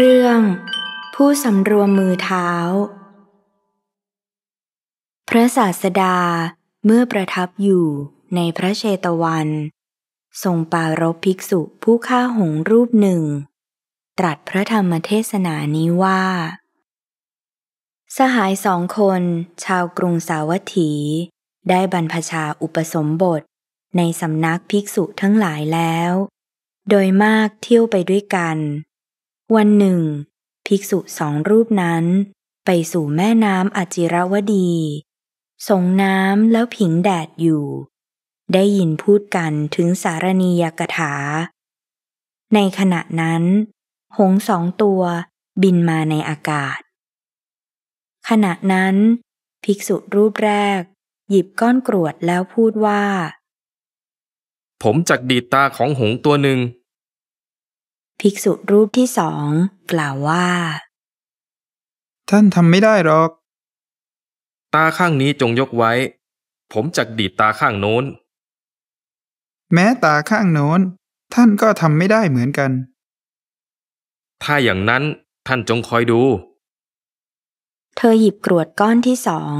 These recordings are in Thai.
เรื่องผู้สำรวมมือเท้า พระศาสดาเมื่อประทับอยู่ในพระเชตวัน ทรงปารบภิกษุผู้ฆ่าหงรูปหนึ่ง ตรัสพระธรรมเทศนานี้ว่า สหายสองคนชาวกรุงสาวัตถี ได้บรรพชาอุปสมบทในสำนักภิกษุทั้งหลายแล้ว โดยมากเที่ยวไปด้วยกันวันหนึ่ง ภิกษุสองรูปนั้น ไปสู่แม่น้ำอจิรวดี สงน้ำแล้วผิงแดดอยู่ ได้ยินพูดกันถึงสารณียกถา ในขณะนั้น หงสองตัวบินมาในอากาศ ขณะนั้น ภิกษุรูปแรก หยิบก้อนกรวดแล้วพูดว่า ผมจักดีตาของหงตัวหนึ่งภิกษุรูปที่สองกล่าวว่า ท่านทำไม่ได้หรอก ตาข้างนี้จงยกไว้ ผมจักดีดตาข้างโน้น แม้ตาข้างโน้น ท่านก็ทำไม่ได้เหมือนกัน ถ้าอย่างนั้นท่านจงคอยดู เธอหยิบกรวดก้อนที่สอง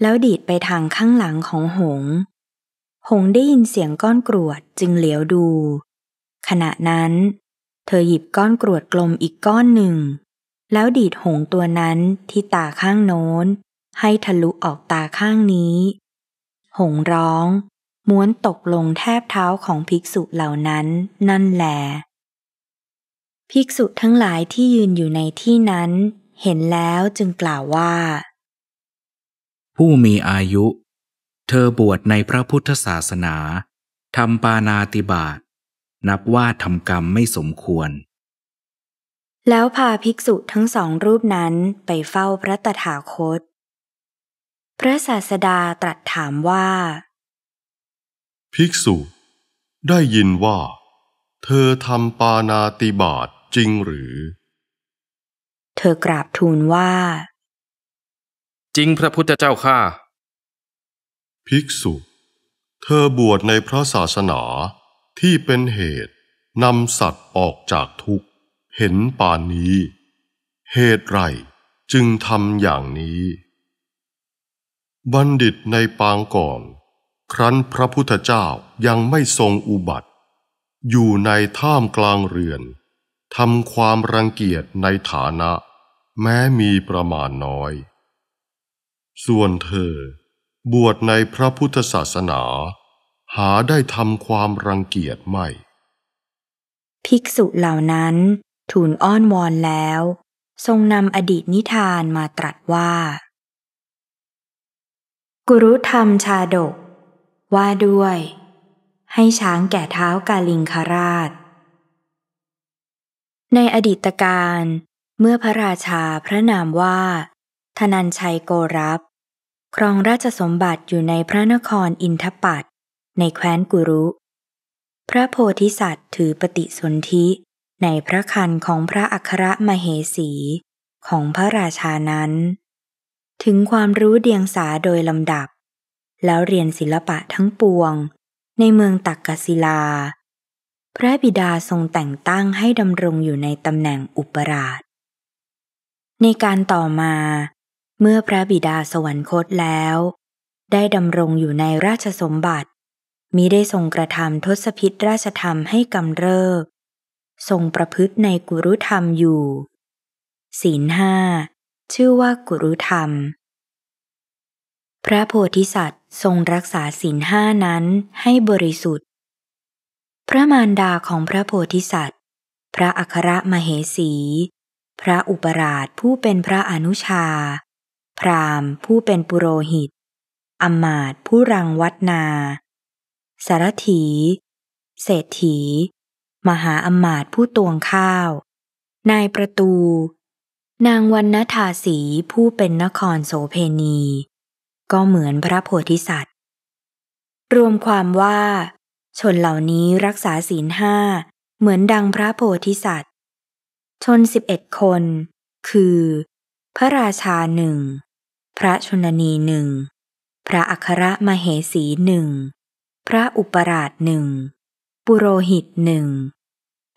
แล้วดีดไปทางข้างหลังของหง หงได้ยินเสียงก้อนกรวดจึงเหลียวดู ขณะนั้นเธอหยิบก้อนกรวดกลมอีกก้อนหนึ่ง แล้วดีดหงตัวนั้นที่ตาข้างโน้น ให้ทะลุออกตาข้างนี้ หงร้อง ม้วนตกลงแทบเท้าของภิกษุเหล่านั้นนั่นแหลภิกษุทั้งหลายที่ยืนอยู่ในที่นั้น เห็นแล้วจึงกล่าวว่า ผู้มีอายุ เธอบวชในพระพุทธศาสนาทำปานาติบาตนับว่าทำกรรมไม่สมควร แล้วพาภิกษุทั้งสองรูปนั้นไปเฝ้าพระตถาคต พระศาสดาตรัสถามว่า ภิกษุ ได้ยินว่า เธอทำปานาติบาตจริงหรือ เธอกราบทูลว่า จริงพระพุทธเจ้าข้า ภิกษุ เธอบวชในพระศาสนาที่เป็นเหตุนำสัตว์ออกจากทุกข์เห็นป่านนี้ เหตุไร จึงทำอย่างนี้ บัณฑิตในปางก่อน ครั้นพระพุทธเจ้ายังไม่ทรงอุบัติ อยู่ในท่ามกลางเรือนทำความรังเกียจในฐานะ แม้มีประมาณน้อย ส่วนเธอ บวชในพระพุทธศาสนาหาได้ทำความรังเกียจไม่ ภิกษุเหล่านั้นทูลอ้อนวอนแล้ว ทรงนำอดีตนิทานมาตรัสว่า กุรุธรรมชาดก ว่าด้วย ให้ช้างแก่เท้ากาลิงคาราช ในอดีตการ เมื่อพระราชาพระนามว่าธนันชัยโกรับ ครองราชสมบัติอยู่ในพระนครอินทปัตในแคว้นกุรุ พระโพธิสัตว์ถือปฏิสนธิในพระคันของพระอัครมเหสีของพระราชานั้น ถึงความรู้เดียงสาโดยลำดับ แล้วเรียนศิลปะทั้งปวงในเมืองตักกศิลา พระบิดาทรงแต่งตั้งให้ดำรงอยู่ในตำแหน่งอุปราช ในการต่อมา เมื่อพระบิดาสวรรคตแล้ว ได้ดำรงอยู่ในราชสมบัติมิได้ทรงกระทำทศพิษราชธรรมให้กำเริบทรงประพฤติในกุรุธรรมอยู่ ศีลห้าชื่อว่ากุรุธรรม พระโพธิสัตว์ทรงรักษาศีลห้านั้นให้บริสุทธิ์ พระมารดาของพระโพธิสัตว์ พระอัครมเหสี พระอุปราชผู้เป็นพระอนุชา พรามผู้เป็นปุโรหิตอมาตผู้รังวัดนาสารถี เศรษฐี มหาอมาตผู้ตวงข้าว นายประตู นางวันณทาสีผู้เป็นนครโสเพณี ก็เหมือนพระโพธิสัตว์ รวมความว่า ชนเหล่านี้รักษาศีลห้าเหมือนดังพระโพธิสัตว์ ชนสิบเอ็ดคน คือ พระราชาหนึ่ง พระชนนีหนึ่ง พระอัครมเหสีหนึ่งพระอุปราชหนึ่งปุโรหิตหนึ่ง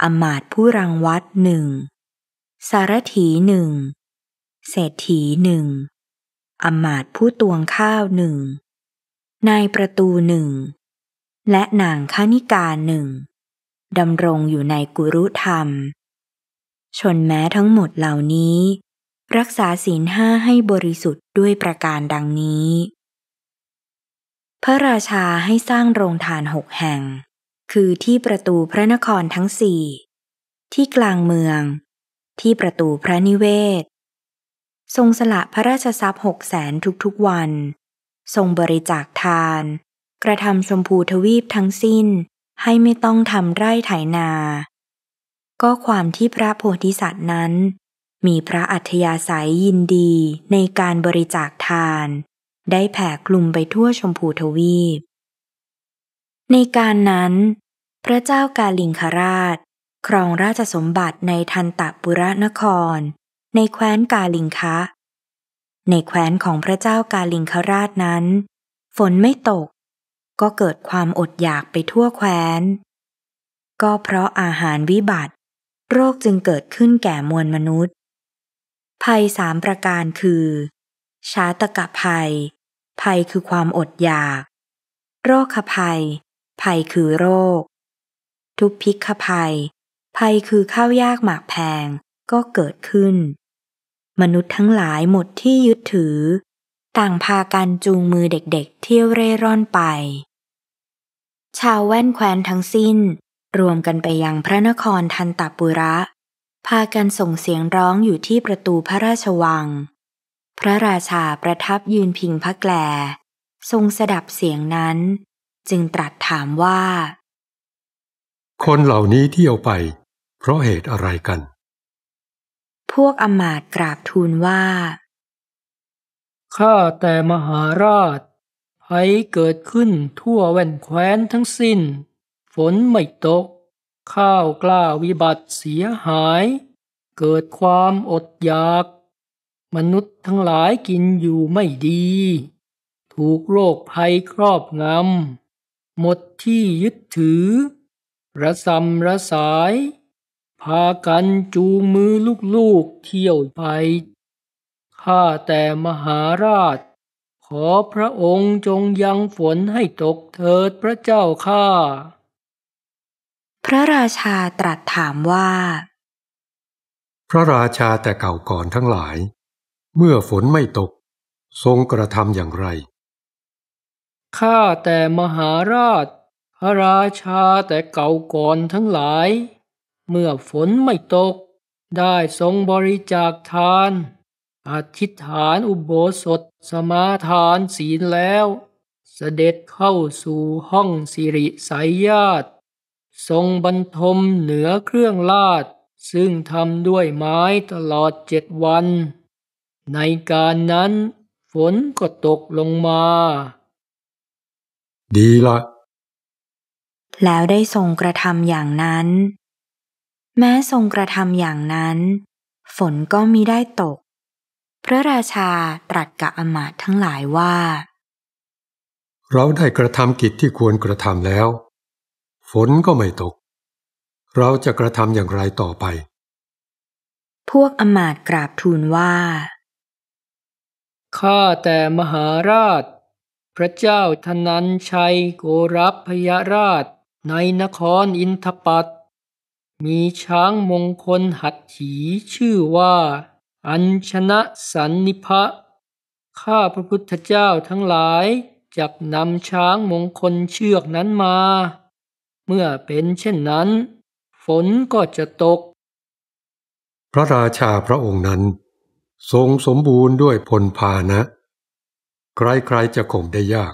อมาตผู้รังวัดหนึ่งสารถีหนึ่งเศรษฐีหนึ่งอมาตผู้ตวงข้าวหนึ่งนายประตูหนึ่งและนางคานิกาหนึ่งดำรงอยู่ในกุรุธรรม ชนแม้ทั้งหมดเหล่านี้ รักษาศีลห้าให้บริสุทธิ์ด้วยประการดังนี้พระราชาให้สร้างโรงทานหกแห่ง คือที่ประตูพระนครทั้งสี่ที่กลางเมือง ที่ประตูพระนิเวศ ทรงสละพระราชทรัพย์หกแสนทุกๆวัน ทรงบริจาคทาน กระทำชมพูทวีปทั้งสิ้น ให้ไม่ต้องทำไร่ไถนา ก็ความที่พระโพธิสัตว์นั้น มีพระอัธยาศัยยินดีในการบริจาคทานได้แผ่คลุมไปทั่วชมพูทวีป ในการนั้น พระเจ้ากาลิงคราช ครองราชสมบัติในทันตปุระนคร ในแคว้นกาลิงคะ ในแคว้นของพระเจ้ากาลิงคราชนั้น ฝนไม่ตกก็เกิดความอดอยากไปทั่วแคว้น ก็เพราะอาหารวิบัติ โรคจึงเกิดขึ้นแก่มวลมนุษย์ ภัยสามประการคือชาตกะภัยภัยคือความอดอยาก โรคภัย ภัยคือโรค ทุพพิกภัย ภัยคือข้าวยากหมากแพง ก็เกิดขึ้น มนุษย์ทั้งหลายหมดที่ยึดถือ ต่างพากันจูงมือเด็กๆเที่ยวเร่ร่อนไป ชาวแว่นแคว้นทั้งสิ้น รวมกันไปยังพระนครทันตปุระ พากันส่งเสียงร้องอยู่ที่ประตูพระราชวังพระราชาประทับยืนพิงพระแกล ทรงสดับเสียงนั้น จึงตรัสถามว่า คนเหล่านี้เที่ยวไป เพราะเหตุอะไรกัน พวกอมาตกราบทูลว่า ข้าแต่มหาราชภัยเกิดขึ้นทั่วแว่นแคว้นทั้งสิน้น ฝนไม่ตก ข้าวกล้าวิบัติเสียหาย เกิดความอดอยากมนุษย์ทั้งหลายกินอยู่ไม่ดี ถูกโรคภัยครอบงำ หมดที่ยึดถือ ระสำระสาย พากันจูงมือลูกๆเที่ยวไป ข้าแต่มหาราช ขอพระองค์จงยังฝนให้ตกเถิดพระเจ้าข้าพระราชาตรัสถามว่า พระราชาแต่เก่าก่อนทั้งหลายเมื่อฝนไม่ตก ทรงกระทำอย่างไร ข้าแต่มหาราช พระราชาแต่เก่าก่อนทั้งหลาย เมื่อฝนไม่ตก ได้ทรงบริจาคทานอธิษฐานอุโบสถสมาทานศีลแล้ว เสด็จเข้าสู่ห้องสิริสายญาติทรงบรรทมเหนือเครื่องลาดซึ่งทำด้วยไม้ตลอดเจ็ดวันในการนั้น ฝนก็ตกลงมา ดีละ แล้วได้ทรงกระทำอย่างนั้น แม้ทรงกระทำอย่างนั้น ฝนก็มิได้ตก พระราชาตรัสกับอมาตย์ทั้งหลายว่า เราได้กระทำกิจที่ควรกระทำแล้ว ฝนก็ไม่ตก เราจะกระทำอย่างไรต่อไป พวกอมาตย์กราบทูลว่าข้าแต่มหาราช พระเจ้าทนันชัยโกรับพยาราชในนครอินทปัต มีช้างมงคลหัดถีชื่อว่า อัญชนะสันนิพะ ข้าพระพุทธเจ้าทั้งหลายจักนำช้างมงคลเชือกนั้นมา เมื่อเป็นเช่นนั้น ฝนก็จะตก พระราชาพระองค์นั้นทรงสมบูรณ์ด้วยพลพานะ ใครๆจะข่มได้ยาก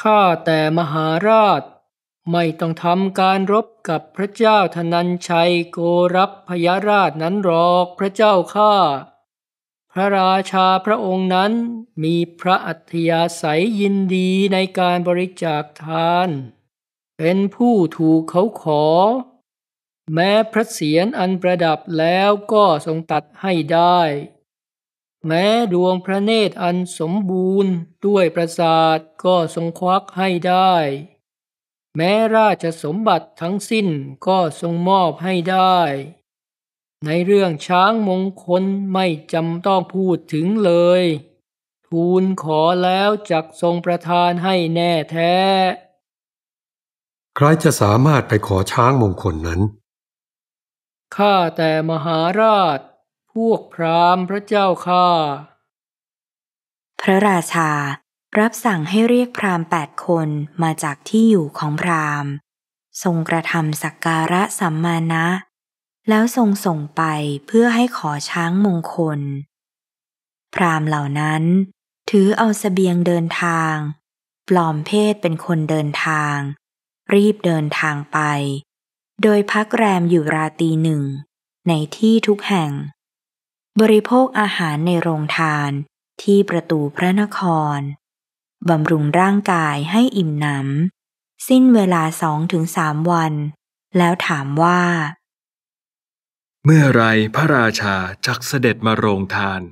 ข้าแต่มหาราชไม่ต้องทำการรบกับพระเจ้าธนันชัยโกรับพยาราชนั้นหรอกพระเจ้าข้า พระราชาพระองค์นั้นมีพระอัธยาศัยยินดีในการบริจาคทาน เป็นผู้ถูกเขาขอแม้พระเศียรอันประดับแล้วก็ทรงตัดให้ได้ แม้ดวงพระเนตรอันสมบูรณ์ด้วยประสาทก็ทรงควักให้ได้ แม้ราชสมบัติทั้งสิ้นก็ทรงมอบให้ได้ ในเรื่องช้างมงคลไม่จำต้องพูดถึงเลย ทูลขอแล้วจักทรงประทานให้แน่แท้ ใครจะสามารถไปขอช้างมงคลนนั้นข้าแต่มหาราช พวกพราหม์พระเจ้าข้าพระราชารับสั่งให้เรียกพราหม์แปดคนมาจากที่อยู่ของพราหม์ทรงกระทำสักการะสัมมานะแล้วทรงส่งไปเพื่อให้ขอช้างมงคล พราหม์เหล่านั้นถือเอาสเสบียงเดินทาง ปลอมเพศเป็นคนเดินทาง รีบเดินทางไปโดยพักแรมอยู่ราตีหนึ่ง ในที่ทุกแห่ง บริโภคอาหารในโรงทานที่ประตูพระนคร บำรุงร่างกายให้อิ่มหนำ สิ้นเวลาสองถึงสามวัน แล้วถามว่า เมื่อไรพระราชาจักเสด็จมาโรงทาน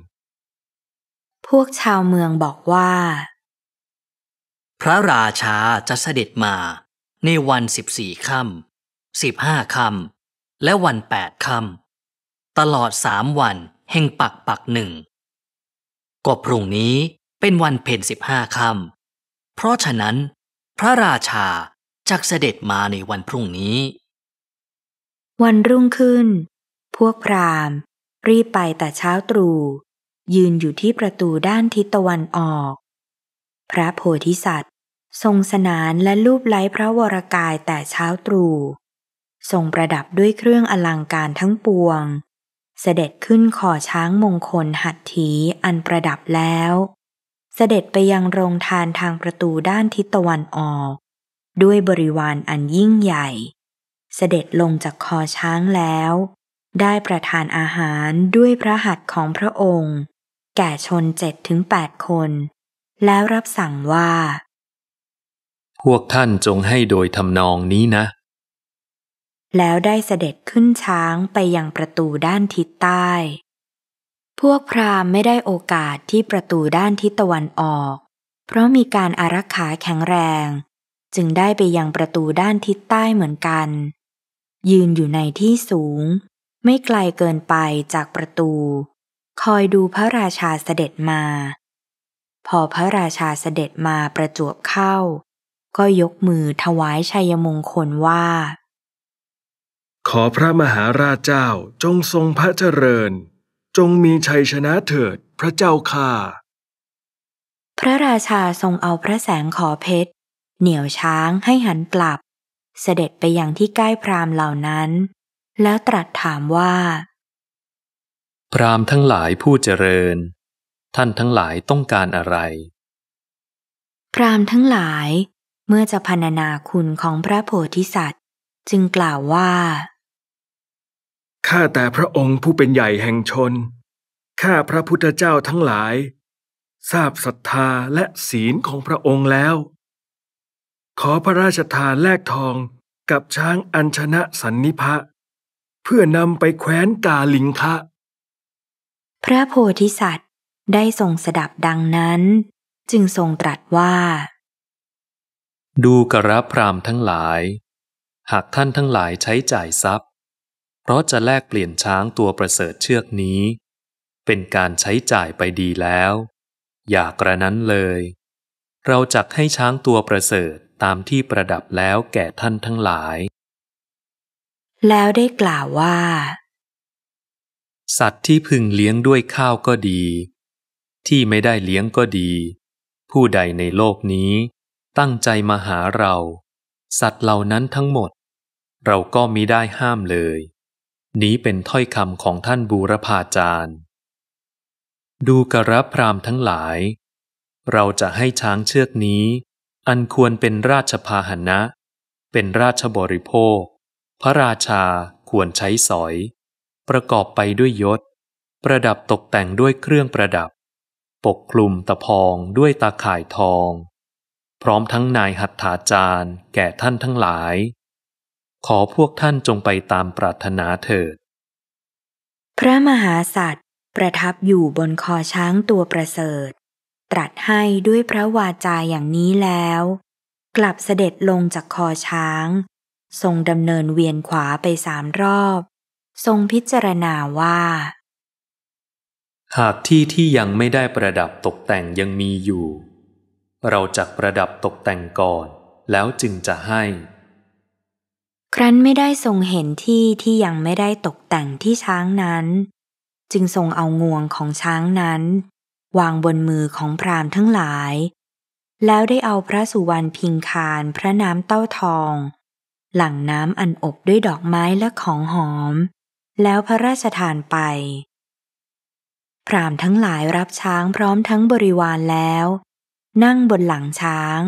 พวกชาวเมืองบอกว่า พระราชาจะเสด็จมาในวันสิบสี่ค่ำสิบห้าคำและวันแปดคำตลอดสามวัน แห่งปักปักหนึ่งก็พรุ่งนี้เป็นวันเพ็ญสิบห้าคำเพราะฉะนั้น พระราชา จักเสด็จมาในวันพรุ่งนี้ วันรุ่งขึ้น พวกพราหมณ์รีบไปแต่เช้าตรู่ยืนอยู่ที่ประตูด้านทิศตะวันออก พระโพธิสัตว์ ทรงสนานและลูบไล้พระวรกายแต่เช้าตรู่ทรงประดับด้วยเครื่องอลังการทั้งปวง เสด็จขึ้นขอช้างมงคล หัตถีอันประดับแล้ว เสด็จไปยังโรงทานทางประตูด้านทิศตะวันออก ด้วยบริวารอันยิ่งใหญ่ เสด็จลงจากคอช้างแล้ว ได้ประทานอาหารด้วยพระหัตถ์ของพระองค์ แก่ชนเจ็ดถึงแปดคน แล้วรับสั่งว่า พวกท่านจงให้โดยทำนองนี้นะแล้วได้เสด็จขึ้นช้างไปยังประตูด้านทิศใต้ พวกพราหมณ์ไม่ได้โอกาสที่ประตูด้านทิศตะวันออก เพราะมีการอารักขาแข็งแรง จึงได้ไปยังประตูด้านทิศใต้เหมือนกัน ยืนอยู่ในที่สูง ไม่ไกลเกินไปจากประตู คอยดูพระราชาเสด็จมา พอพระราชาเสด็จมาประจวบเข้า ก็ยกมือถวายชัยมงคลว่าขอพระมหาราชเจ้า จงทรงพระเจริญ จงมีชัยชนะเถิดพระเจ้าค่า พระราชาทรงเอาพระแสงขอเพชร เหนี่ยวช้างให้หันกลับ เสด็จไปยังที่ใกล้พราหม์เหล่านั้น แล้วตรัสถามว่า พราหม์ทั้งหลายผู้เจริญ ท่านทั้งหลายต้องการอะไร พราหม์ทั้งหลายเมื่อจะพรรณนาคุณของพระโพธิสัตว์ จึงกล่าวว่าข้าแต่พระองค์ผู้เป็นใหญ่แห่งชน ข้าพระพุทธเจ้าทั้งหลายทราบศรัทธาและศีลของพระองค์แล้ว ขอพระราชทานแลกทองกับช้างอัญชนะสันนิพะเพื่อนำไปแคว้นกาลิงคะพระโพธิสัตว์ได้ทรงสดับดังนั้นจึงทรงตรัสว่า ดูกระพรามทั้งหลาย หากท่านทั้งหลายใช้จ่ายทรัพย์เพราะจะแลกเปลี่ยนช้างตัวประเสริฐเชือกนี้ เป็นการใช้จ่ายไปดีแล้ว อย่ากระนั้นเลย เราจักให้ช้างตัวประเสริฐตามที่ประดับแล้วแก่ท่านทั้งหลาย แล้วได้กล่าวว่า สัตว์ที่พึงเลี้ยงด้วยข้าวก็ดี ที่ไม่ได้เลี้ยงก็ดี ผู้ใดในโลกนี้ตั้งใจมาหาเรา สัตว์เหล่านั้นทั้งหมด เราก็มิได้ห้ามเลยนี้เป็นถ้อยคำของท่านบูรพาจารย์ ดูกระพรามทั้งหลาย เราจะให้ช้างเชือกนี้ อันควรเป็นราชพาหนะเป็นราชบริโภค พระราชาควรใช้สอย ประกอบไปด้วยยศ ประดับตกแต่งด้วยเครื่องประดับ ปกคลุมตะพองด้วยตาข่ายทอง พร้อมทั้งนายหัตถาจารย์แก่ท่านทั้งหลายขอพวกท่านจงไปตามปรารถนาเถิด พระมหาสัตว์ประทับอยู่บนคอช้างตัวประเสริฐ ตรัสให้ด้วยพระวาจาอย่างนี้แล้ว กลับเสด็จลงจากคอช้าง ทรงดำเนินเวียนขวาไปสามรอบ ทรงพิจารณาว่า หากที่ที่ยังไม่ได้ประดับตกแต่งยังมีอยู่ เราจะประดับตกแต่งก่อนแล้วจึงจะให้ครั้นไม่ได้ทรงเห็นที่ที่ยังไม่ได้ตกแต่งที่ช้างนั้น จึงทรงเอางวงของช้างนั้น วางบนมือของพรามทั้งหลาย แล้วได้เอาพระสุวรรณพิงคารพระน้ำเต้าทอง หลังน้ำอันอบด้วยดอกไม้และของหอม แล้วพระราชทานไป พรามทั้งหลายรับช้างพร้อมทั้งบริวารแล้ว นั่งบนหลังช้าง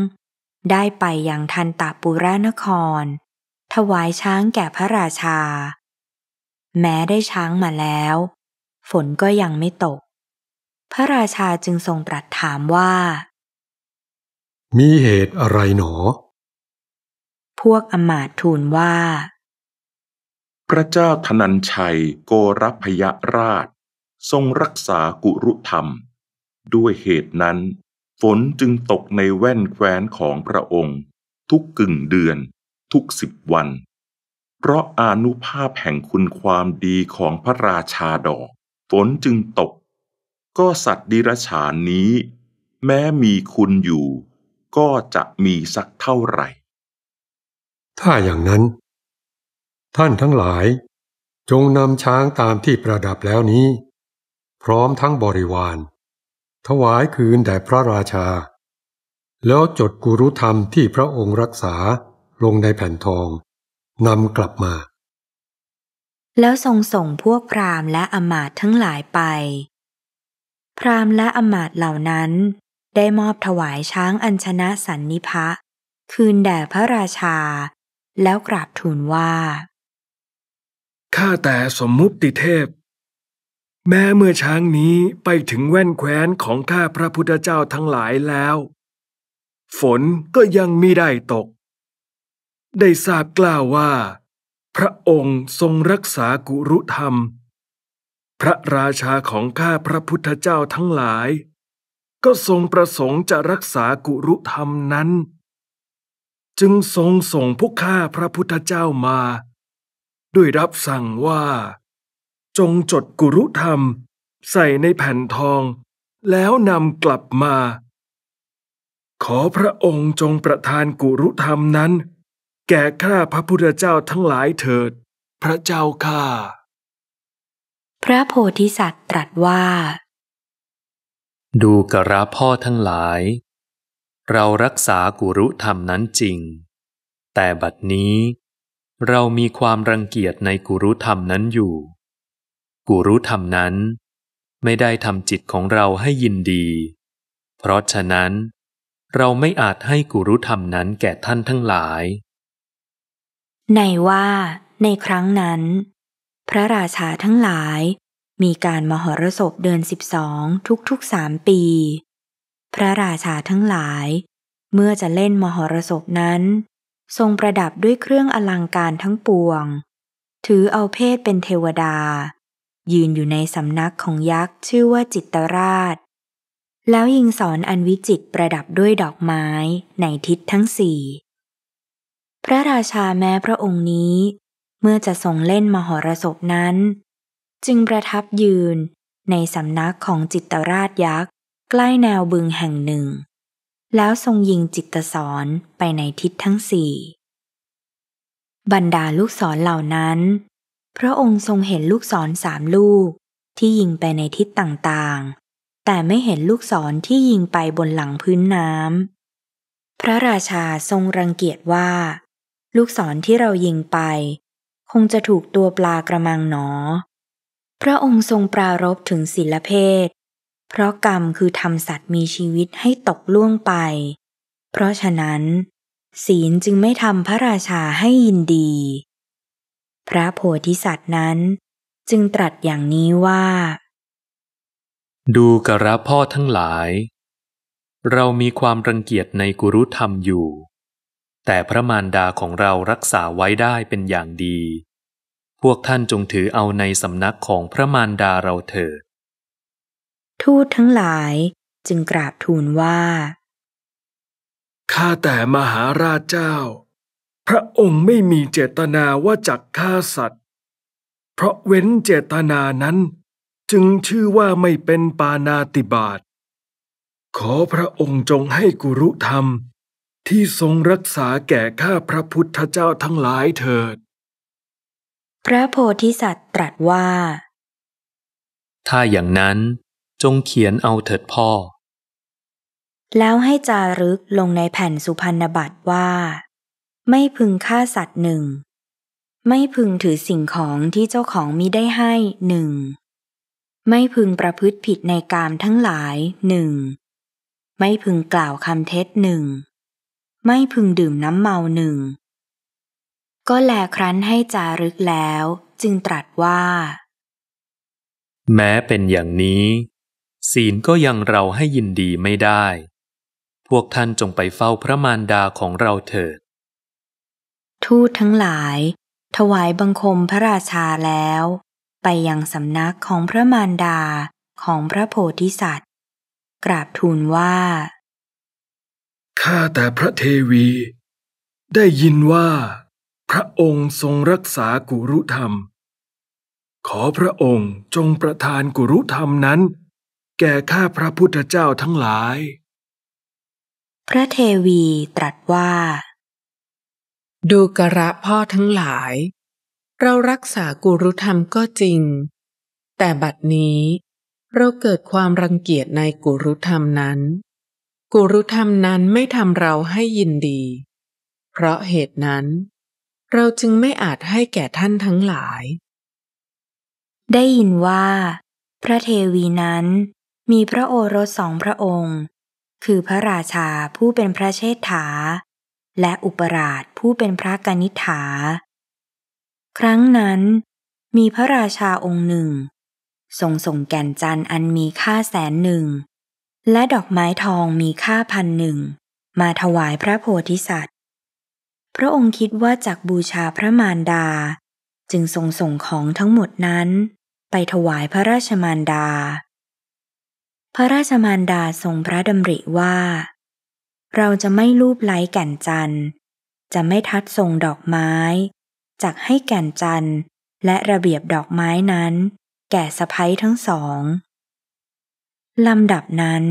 ได้ไปยังทันตปุรานครถวายช้างแก่พระราชา แม้ได้ช้างมาแล้ว ฝนก็ยังไม่ตก พระราชาจึงทรงตรัสถามว่า มีเหตุอะไรหนอ พวกอมาตทูลว่า พระเจ้าธนัญชัย โกรพยราช ทรงรักษากุรุธรรม ด้วยเหตุนั้น ฝนจึงตกในแว่นแคว้นของพระองค์ ทุกกึ่งเดือนทุกสิบวัน เพราะอานุภาพแห่งคุณความดีของพระราชาดอก ฝนจึงตก ก็สัตว์ดิรฉานนี้ แม้มีคุณอยู่ ก็จะมีสักเท่าไหร่ ถ้าอย่างนั้น ท่านทั้งหลาย จงนำช้างตามที่ประดับแล้วนี้ พร้อมทั้งบริวาร ถวายคืนแด่พระราชา แล้วจดกุรุธรรมที่พระองค์รักษาลงในแผ่นทองนำกลับมา แล้วทรงส่งพวกพราหมณ์และอมาตทั้งหลายไป พราหมณ์และอมาตเหล่านั้นได้มอบถวายช้างอัญชนะสันนิพะคืนแด่พระราชา แล้วกราบทูลว่า ข้าแต่สมมุติเทพ แม้เมื่อช้างนี้ไปถึงแว่นแคว้นของข้าพระพุทธเจ้าทั้งหลายแล้ว ฝนก็ยังไม่ได้ตกได้ทราบกล่าวว่า พระองค์ทรงรักษากุรุธรรม พระราชาของข้าพระพุทธเจ้าทั้งหลาย ก็ทรงประสงค์จะรักษากุรุธรรมนั้น จึงทรงส่งพวกข้าพระพุทธเจ้ามา ด้วยรับสั่งว่าจงจดกุรุธรรมใส่ในแผ่นทอง แล้วนำกลับมา ขอพระองค์จงประทานกุรุธรรมนั้นแก่ข้าพระพุทธเจ้าทั้งหลายเถิด พระเจ้าข้าพระโพธิสัตว์ตรัสว่า ดูกระพ่อทั้งหลาย เรารักษากุรุธรรมนั้นจริง แต่บัดนี้ เรามีความรังเกียจในกุรุธรรมนั้นอยู่ กุรุธรรมนั้นไม่ได้ทำจิตของเราให้ยินดี เพราะฉะนั้น เราไม่อาจให้กุรุธรรมนั้นแก่ท่านทั้งหลายในว่าในครั้งนั้น พระราชาทั้งหลายมีการมหรสพเดินสิบสองทุกๆสามปี พระราชาทั้งหลายเมื่อจะเล่นมหรสพนั้น ทรงประดับด้วยเครื่องอลังการทั้งปวง ถือเอาเพศเป็นเทวดายืนอยู่ในสำนักของยักษ์ชื่อว่าจิตราช แล้วยิงสอนอันวิจิตประดับด้วยดอกไม้ในทิศทั้งสี่พระราชาแม้พระองค์นี้เมื่อจะทรงเล่นมหรสพนั้น จึงประทับยืนในสำนักของจิตราชยักษ์ใกล้แนวบึงแห่งหนึ่ง แล้วทรงยิงจิตสอนไปในทิศทั้งสี่บรรดาลูกศรเหล่านั้น พระองค์ทรงเห็นลูกศรสามลูกที่ยิงไปในทิศต่างๆ แต่ไม่เห็นลูกศรที่ยิงไปบนหลังพื้นน้ำพระราชาทรงรังเกียจว่าลูกศรที่เรายิงไป คงจะถูกตัวปลากระมังหนอ พระองค์ทรงปรารบถึงศิลเพศ เพราะกรรมคือทำสัตว์มีชีวิตให้ตกล่วงไป เพราะฉะนั้น ศีลจึงไม่ทำพระราชาให้ยินดี พระโพธิสัตว์นั้น จึงตรัสอย่างนี้ว่า ดูกระพ่อทั้งหลาย เรามีความรังเกียจในกุรุธรรมอยู่แต่พระมารดาของเรารักษาไว้ได้เป็นอย่างดี พวกท่านจงถือเอาในสำนักของพระมารดาเราเถิด ทูตทั้งหลายจึงกราบทูลว่า ข้าแต่มหาราชเจ้า พระองค์ไม่มีเจตนาว่าจักฆ่าสัตว์ เพราะเว้นเจตนานั้นจึงชื่อว่าไม่เป็นปานาติบาต ขอพระองค์จงให้กุรุธรรมที่ทรงรักษาแก่ข้าพระพุทธเจ้าทั้งหลายเถิด พระโพธิสัตว์ตรัสว่า ถ้าอย่างนั้นจงเขียนเอาเถิดพ่อ แล้วให้จารึกลงในแผ่นสุพรรณบัตรว่า ไม่พึงฆ่าสัตว์หนึ่ง ไม่พึงถือสิ่งของที่เจ้าของมิได้ให้หนึ่ง ไม่พึงประพฤติผิดในกามทั้งหลายหนึ่ง ไม่พึงกล่าวคำเท็จหนึ่งไม่พึงดื่มน้ำเมาหนึ่ง ก็แลครั้นให้จารึกแล้วจึงตรัสว่า แม้เป็นอย่างนี้ ศีลก็ยังเราให้ยินดีไม่ได้ พวกท่านจงไปเฝ้าพระมารดาของเราเถิด ทูตทั้งหลาย ถวายบังคมพระราชาแล้ว ไปยังสำนักของพระมารดาของพระโพธิสัตว์ กราบทูลว่าข้าแต่พระเทวี ได้ยินว่า พระองค์ทรงรักษากุรุธรรม ขอพระองค์จงประทานกุรุธรรมนั้น แก่ข้าพระพุทธเจ้าทั้งหลาย พระเทวีตรัสว่า ดูกระพ่อทั้งหลาย เรารักษากุรุธรรมก็จริง แต่บัดนี้เราเกิดความรังเกียจในกุรุธรรมนั้นกุรุธรรมนั้นไม่ทำเราให้ยินดี เพราะเหตุนั้นเราจึงไม่อาจให้แก่ท่านทั้งหลาย ได้ยินว่า พระเทวีนั้นมีพระโอรสสองพระองค์ คือพระราชาผู้เป็นพระเชษฐา และอุปราชผู้เป็นพระกนิษฐาครั้งนั้นมีพระราชาองค์หนึ่งทรงส่งแก่นจันทร์อันมีค่าแสนหนึ่งและดอกไม้ทองมีค่าพันหนึ่ง มาถวายพระโพธิสัตว์ พระองค์คิดว่าจากบูชาพระมารดาจึงทรงส่งของทั้งหมดนั้นไปถวายพระราชมารดา พระราชมารดาทรงพระดำริ ว่า เราจะไม่ลูบไล้แก่นจันทร์ จะไม่ทัดทรงดอกไม้จากให้แก่นจันทร์และระเบียบดอกไม้นั้น แก่สะพ้ยทั้งสองลำดับนั้น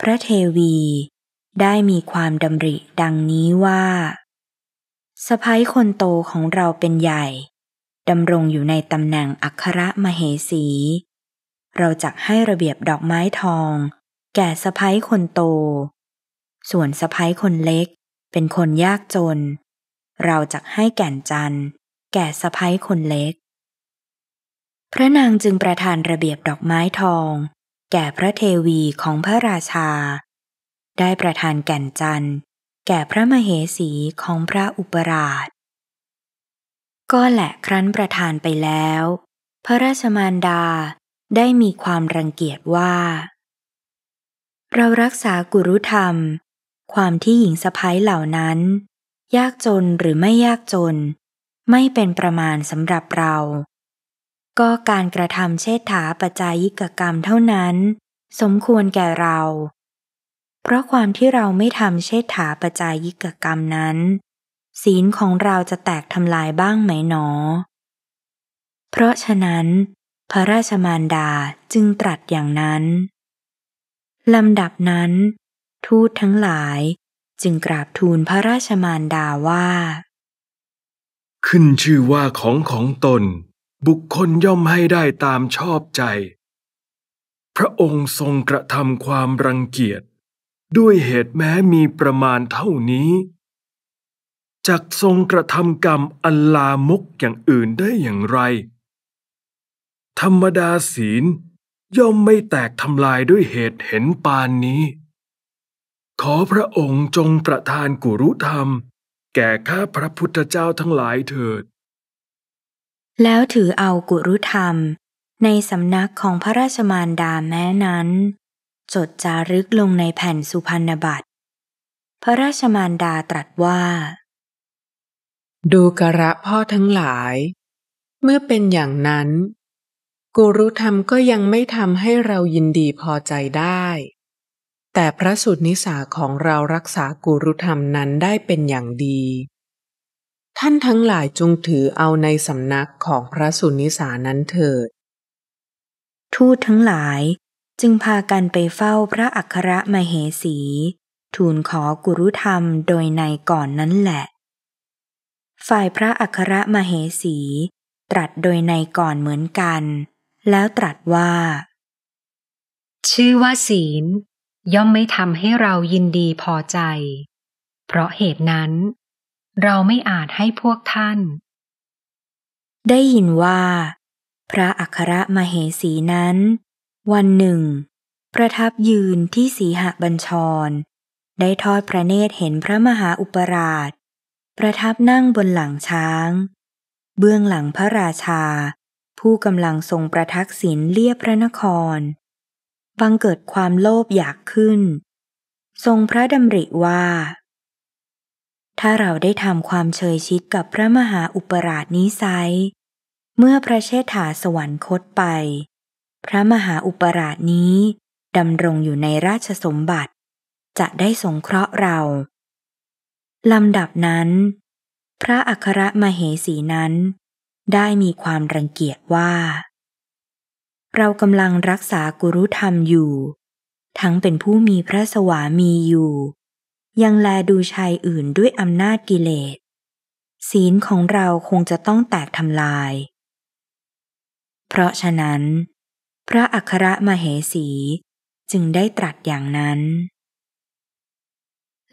พระเทวีได้มีความดำริดังนี้ว่าสภพยคนโตของเราเป็นใหญ่ดำรงอยู่ในตำแหน่งอัครมเหสี เราจักให้ระเบียบดอกไม้ทองแก่สภพยคนโต ส่วนสภพยคนเล็กเป็นคนยากจน เราจักให้แก่นจันแก่สภพยคนเล็ก พระนางจึงประทานระเบียบดอกไม้ทองแก่พระเทวีของพระราชา ได้ประทานแก่นจันทร์ แก่พระมเหสีของพระอุปราช ก็แหละครั้นประทานไปแล้ว พระราชมารดาได้มีความรังเกียจว่า เรารักษากุรุธรรม ความที่หญิงสะพ้ายเหล่านั้น ยากจนหรือไม่ยากจน ไม่เป็นประมาณสำหรับเราก็การกระทำเชษฐาปัจจยิกกรรมเท่านั้น สมควรแก่เรา เพราะความที่เราไม่ทำเชษฐาปัจจยิกกรรมนั้น ศีลของเราจะแตกทำลายบ้างไหมหนอ เพราะฉะนั้น พระราชมารดาจึงตรัสอย่างนั้นลำดับนั้น ทูตทั้งหลายจึงกราบทูลพระราชมารดาว่า ขึ้นชื่อว่าของของตนบุคคลย่อมให้ได้ตามชอบใจ พระองค์ทรงกระทำความรังเกียจด้วยเหตุแม้มีประมาณเท่านี้จักทรงกระทำกรรมอันลามกอย่างอื่นได้อย่างไร ธรรมดาศีลย่อมไม่แตกทำลายด้วยเหตุเห็นปานนี้ ขอพระองค์จงประทานกุรุธรรม แก่ข้าพระพุทธเจ้าทั้งหลายเถิดแล้วถือเอากุรุธรรมในสำนักของพระราชมารดาแม้นั้น จดจารึกลงในแผ่นสุพรรณบัตร พระราชมารดาตรัสว่า ดูกระพ่อทั้งหลาย เมื่อเป็นอย่างนั้น กุรุธรรมก็ยังไม่ทำให้เรายินดีพอใจได้ แต่พระสุดนิสาของเรารักษากุรุธรรมนั้นได้เป็นอย่างดีท่านทั้งหลายจงถือเอาในสำนักของพระสุนิสานั้นเถิด ทูตทั้งหลายจึงพากันไปเฝ้าพระอัครมเหสี ทูลขอกุรุธรรมโดยในก่อนนั้นแหละ ฝ่ายพระอัครมเหสีตรัสโดยในก่อนเหมือนกัน แล้วตรัสว่า ชื่อว่าศีล ย่อมไม่ทำให้เรายินดีพอใจ เพราะเหตุนั้นเราไม่อาจให้พวกท่าน ได้ยินว่า พระอัครมเหสีนั้น วันหนึ่ง ประทับยืนที่สีหบัญชร ได้ทอดพระเนตรเห็นพระมหาอุปราช ประทับนั่งบนหลังช้าง เบื้องหลังพระราชา ผู้กำลังทรงประทักษิณเลียพระนครบังเกิดความโลภอยากขึ้น ทรงพระดำริว่าถ้าเราได้ทำความเฉยชิดกับพระมหาอุปราชนี้ไซเมื่อพระเชษฐาสวรรคตไป พระมหาอุปราชนี้ดำรงอยู่ในราชสมบัติ จะได้สงเคราะห์เราลำดับนั้น พระอัครมเหสีนั้น ได้มีความรังเกียจว่า เรากำลังรักษากุรุธรรมอยู่ ทั้งเป็นผู้มีพระสวามีอยู่ยังแลดูชายอื่นด้วยอำนาจกิเลสศีลของเราคงจะต้องแตกทำลาย เพราะฉะนั้น พระอัครมเหสีจึงได้ตรัสอย่างนั้น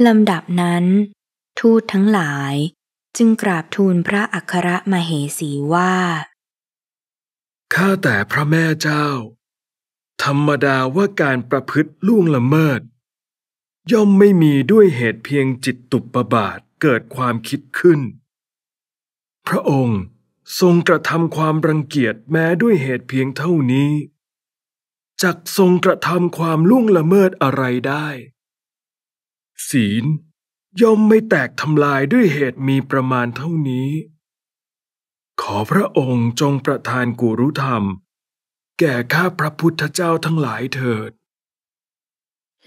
ลำดับนั้น ทูตทั้งหลายจึงกราบทูลพระอัครมเหสีว่า ข้าแต่พระแม่เจ้า ธรรมดาว่าการประพฤติล่วงละเมิดย่อมไม่มีด้วยเหตุเพียงจิตตุปบาทเกิดความคิดขึ้น พระองค์ทรงกระทำความรังเกียจแม้ด้วยเหตุเพียงเท่านี้ จักทรงกระทำความล่วงละเมิดอะไรได้ ศีล ย่อมไม่แตกทำลายด้วยเหตุมีประมาณเท่านี้ ขอพระองค์จงประทานกุรุธรรม แก่ข้าพระพุทธเจ้าทั้งหลายเถิด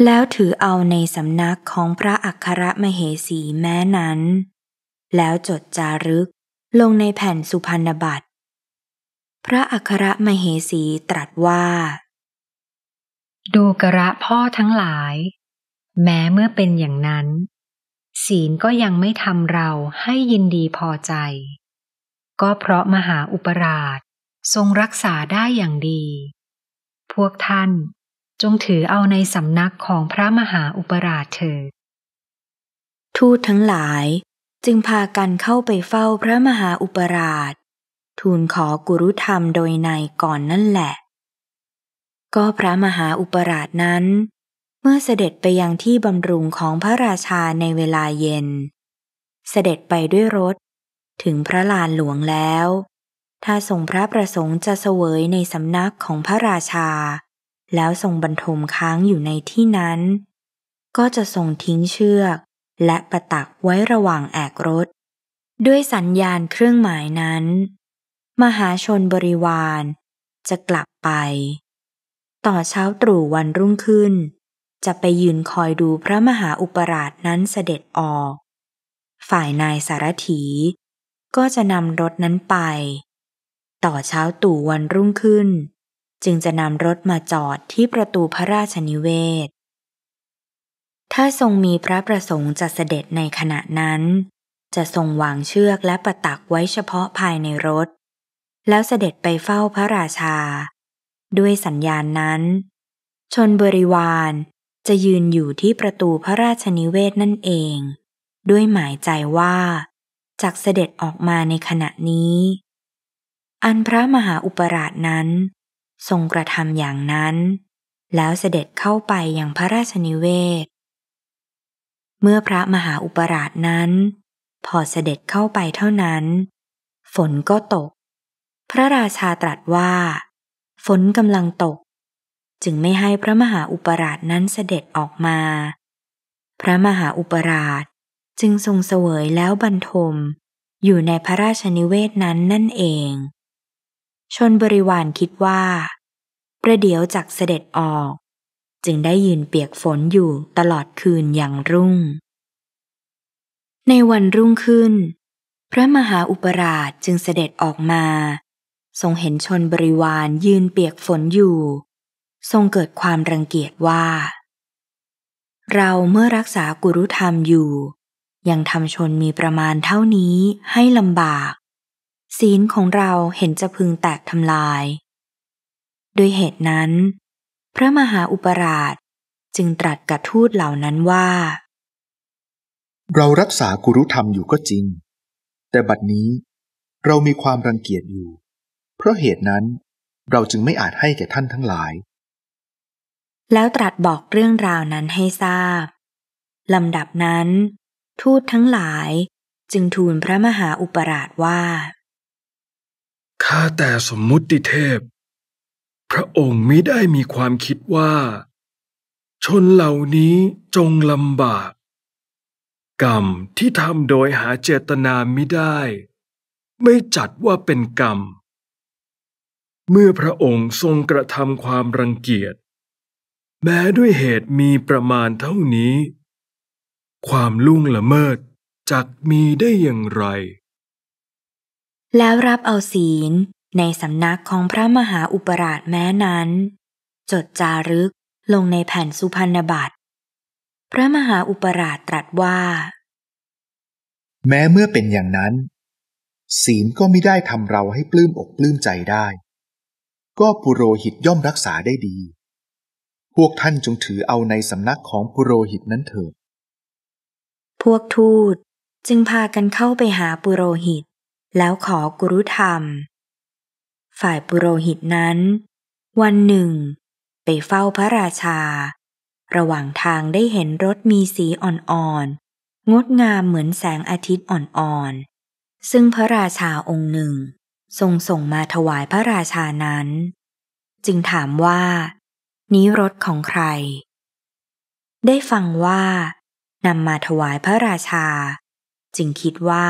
แล้วถือเอาในสำนักของพระอัครมเหสีแม้นั้น แล้วจดจารึกลงในแผ่นสุพรรณบัตรพระอัครมเหสีตรัสว่า ดูกระพ่อทั้งหลาย แม้เมื่อเป็นอย่างนั้น ศีลก็ยังไม่ทำเราให้ยินดีพอใจ ก็เพราะมหาอุปราชทรงรักษาได้อย่างดี พวกท่านจงถือเอาในสำนักของพระมหาอุปราชเถิดทูตทั้งหลายจึงพากันเข้าไปเฝ้าพระมหาอุปราช ทูลขอกุรุธรรมโดยในก่อนนั่นแหละ ก็พระมหาอุปราชนั้น เมื่อเสด็จไปยังที่บำรุงของพระราชาในเวลาเย็น เสด็จไปด้วยรถถึงพระลานหลวงแล้ว ถ้าทรงพระประสงค์จะเสวยในสำนักของพระราชาแล้วทรงบรรทมค้างอยู่ในที่นั้น ก็จะทรงทิ้งเชือก และประตักไว้ระหว่างแอกรถ ด้วยสัญญาณเครื่องหมายนั้น มหาชนบริวาร จะกลับไป ต่อเช้าตรู่วันรุ่งขึ้น จะไปยืนคอยดูพระมหาอุปราชนั้นเสด็จออก ฝ่ายนายสารถี ก็จะนำรถนั้นไป ต่อเช้าตู่วันรุ่งขึ้นจึงจะนำรถมาจอดที่ประตูพระราชนิเวศ ถ้าทรงมีพระประสงค์จะเสด็จในขณะนั้น จะทรงวางเชือกและประตักไว้เฉพาะภายในรถ แล้วเสด็จไปเฝ้าพระราชา ด้วยสัญญาณนั้น ชนบริวารจะยืนอยู่ที่ประตูพระราชนิเวศนั่นเอง ด้วยหมายใจว่าจากเสด็จออกมาในขณะนี้ อันพระมหาอุปราชนั้นทรงกระทำอย่างนั้น แล้วเสด็จเข้าไปยังพระราชนิเวศ เมื่อพระมหาอุปราชนั้น พอเสด็จเข้าไปเท่านั้น ฝนก็ตก พระราชาตรัสว่า ฝนกำลังตก จึงไม่ให้พระมหาอุปราชนั้นเสด็จออกมา พระมหาอุปราชจึงทรงเสวยแล้วบรรทม อยู่ในพระราชนิเวศนั้นนั่นเองชนบริวารคิดว่าประเดี๋ยวจักเสด็จออก จึงได้ยืนเปียกฝนอยู่ตลอดคืนอย่างรุ่ง ในวันรุ่งขึ้นพระมหาอุปราชจึงเสด็จออกมาทรงเห็นชนบริวารยืนเปียกฝนอยู่ ทรงเกิดความรังเกียจว่า เราเมื่อรักษากุรุธรรมอยู่ ยังทำชนมีประมาณเท่านี้ให้ลำบากศีลของเราเห็นจะพึงแตกทำลาย ด้วยเหตุนั้น พระมหาอุปราชจึงตรัสกับทูตเหล่านั้นว่า เรารักษากุรุธรรมอยู่ก็จริง แต่บัดนี้เรามีความรังเกียจอยู่ เพราะเหตุนั้นเราจึงไม่อาจให้แก่ท่านทั้งหลาย แล้วตรัสบอกเรื่องราวนั้นให้ทราบลำดับนั้น ทูตทั้งหลายจึงทูลพระมหาอุปราชว่าข้าแต่สมมุติเทพ พระองค์มิได้มีความคิดว่า ชนเหล่านี้จงลำบาก กรรมที่ทำโดยหาเจตนามิได้ ไม่จัดว่าเป็นกรรม เมื่อพระองค์ทรงกระทำความรังเกียจ แม้ด้วยเหตุมีประมาณเท่านี้ ความลุ่งละเมิดจักมีได้อย่างไรแล้วรับเอาศีลในสำนักของพระมหาอุปราชแม้นั้น จดจารึกลงในแผ่นสุพรรณบัตร พระมหาอุปราชตรัสว่า แม้เมื่อเป็นอย่างนั้น ศีลก็ไม่ได้ทำเราให้ปลื้มอกปลื้มใจได้ ก็ปุโรหิตย่อมรักษาได้ดี พวกท่านจงถือเอาในสำนักของปุโรหิตนั้นเถิด พวกทูตจึงพากันเข้าไปหาปุโรหิตแล้วขอกุรุธรรม ฝ่ายปุโรหิตนั้น วันหนึ่ง ไปเฝ้าพระราชา ระหว่างทางได้เห็นรถมีสีอ่อน ๆงดงามเหมือนแสงอาทิตย์อ่อนๆซึ่งพระราชาองค์หนึ่งทรงส่งมาถวายพระราชานั้น จึงถามว่า นี้รถของใคร ได้ฟังว่านำมาถวายพระราชา จึงคิดว่า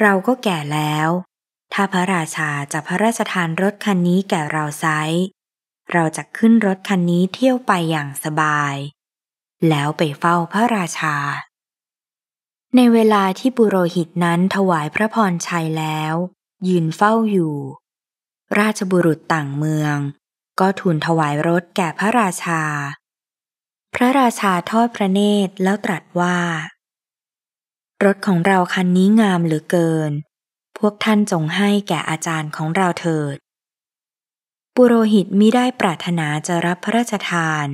เราก็แก่แล้ว ถ้าพระราชาจะพระราชทานรถคันนี้แก่เราไซเราจะขึ้นรถคันนี้เที่ยวไปอย่างสบาย แล้วไปเฝ้าพระราชา ในเวลาที่บุโรหิตนั้นถวายพระพรชัยแล้ว ยืนเฝ้าอยู่ ราชบุรุษต่างเมืองก็ทูลถวายรถแก่พระราชา พระราชาทอดพระเนตรแล้วตรัสว่ารถของเราคันนี้งามเหลือเกิน พวกท่านจงให้แก่อาจารย์ของเราเถิด ปุโรหิตมิได้ปรารถนาจะรับพระราชทาน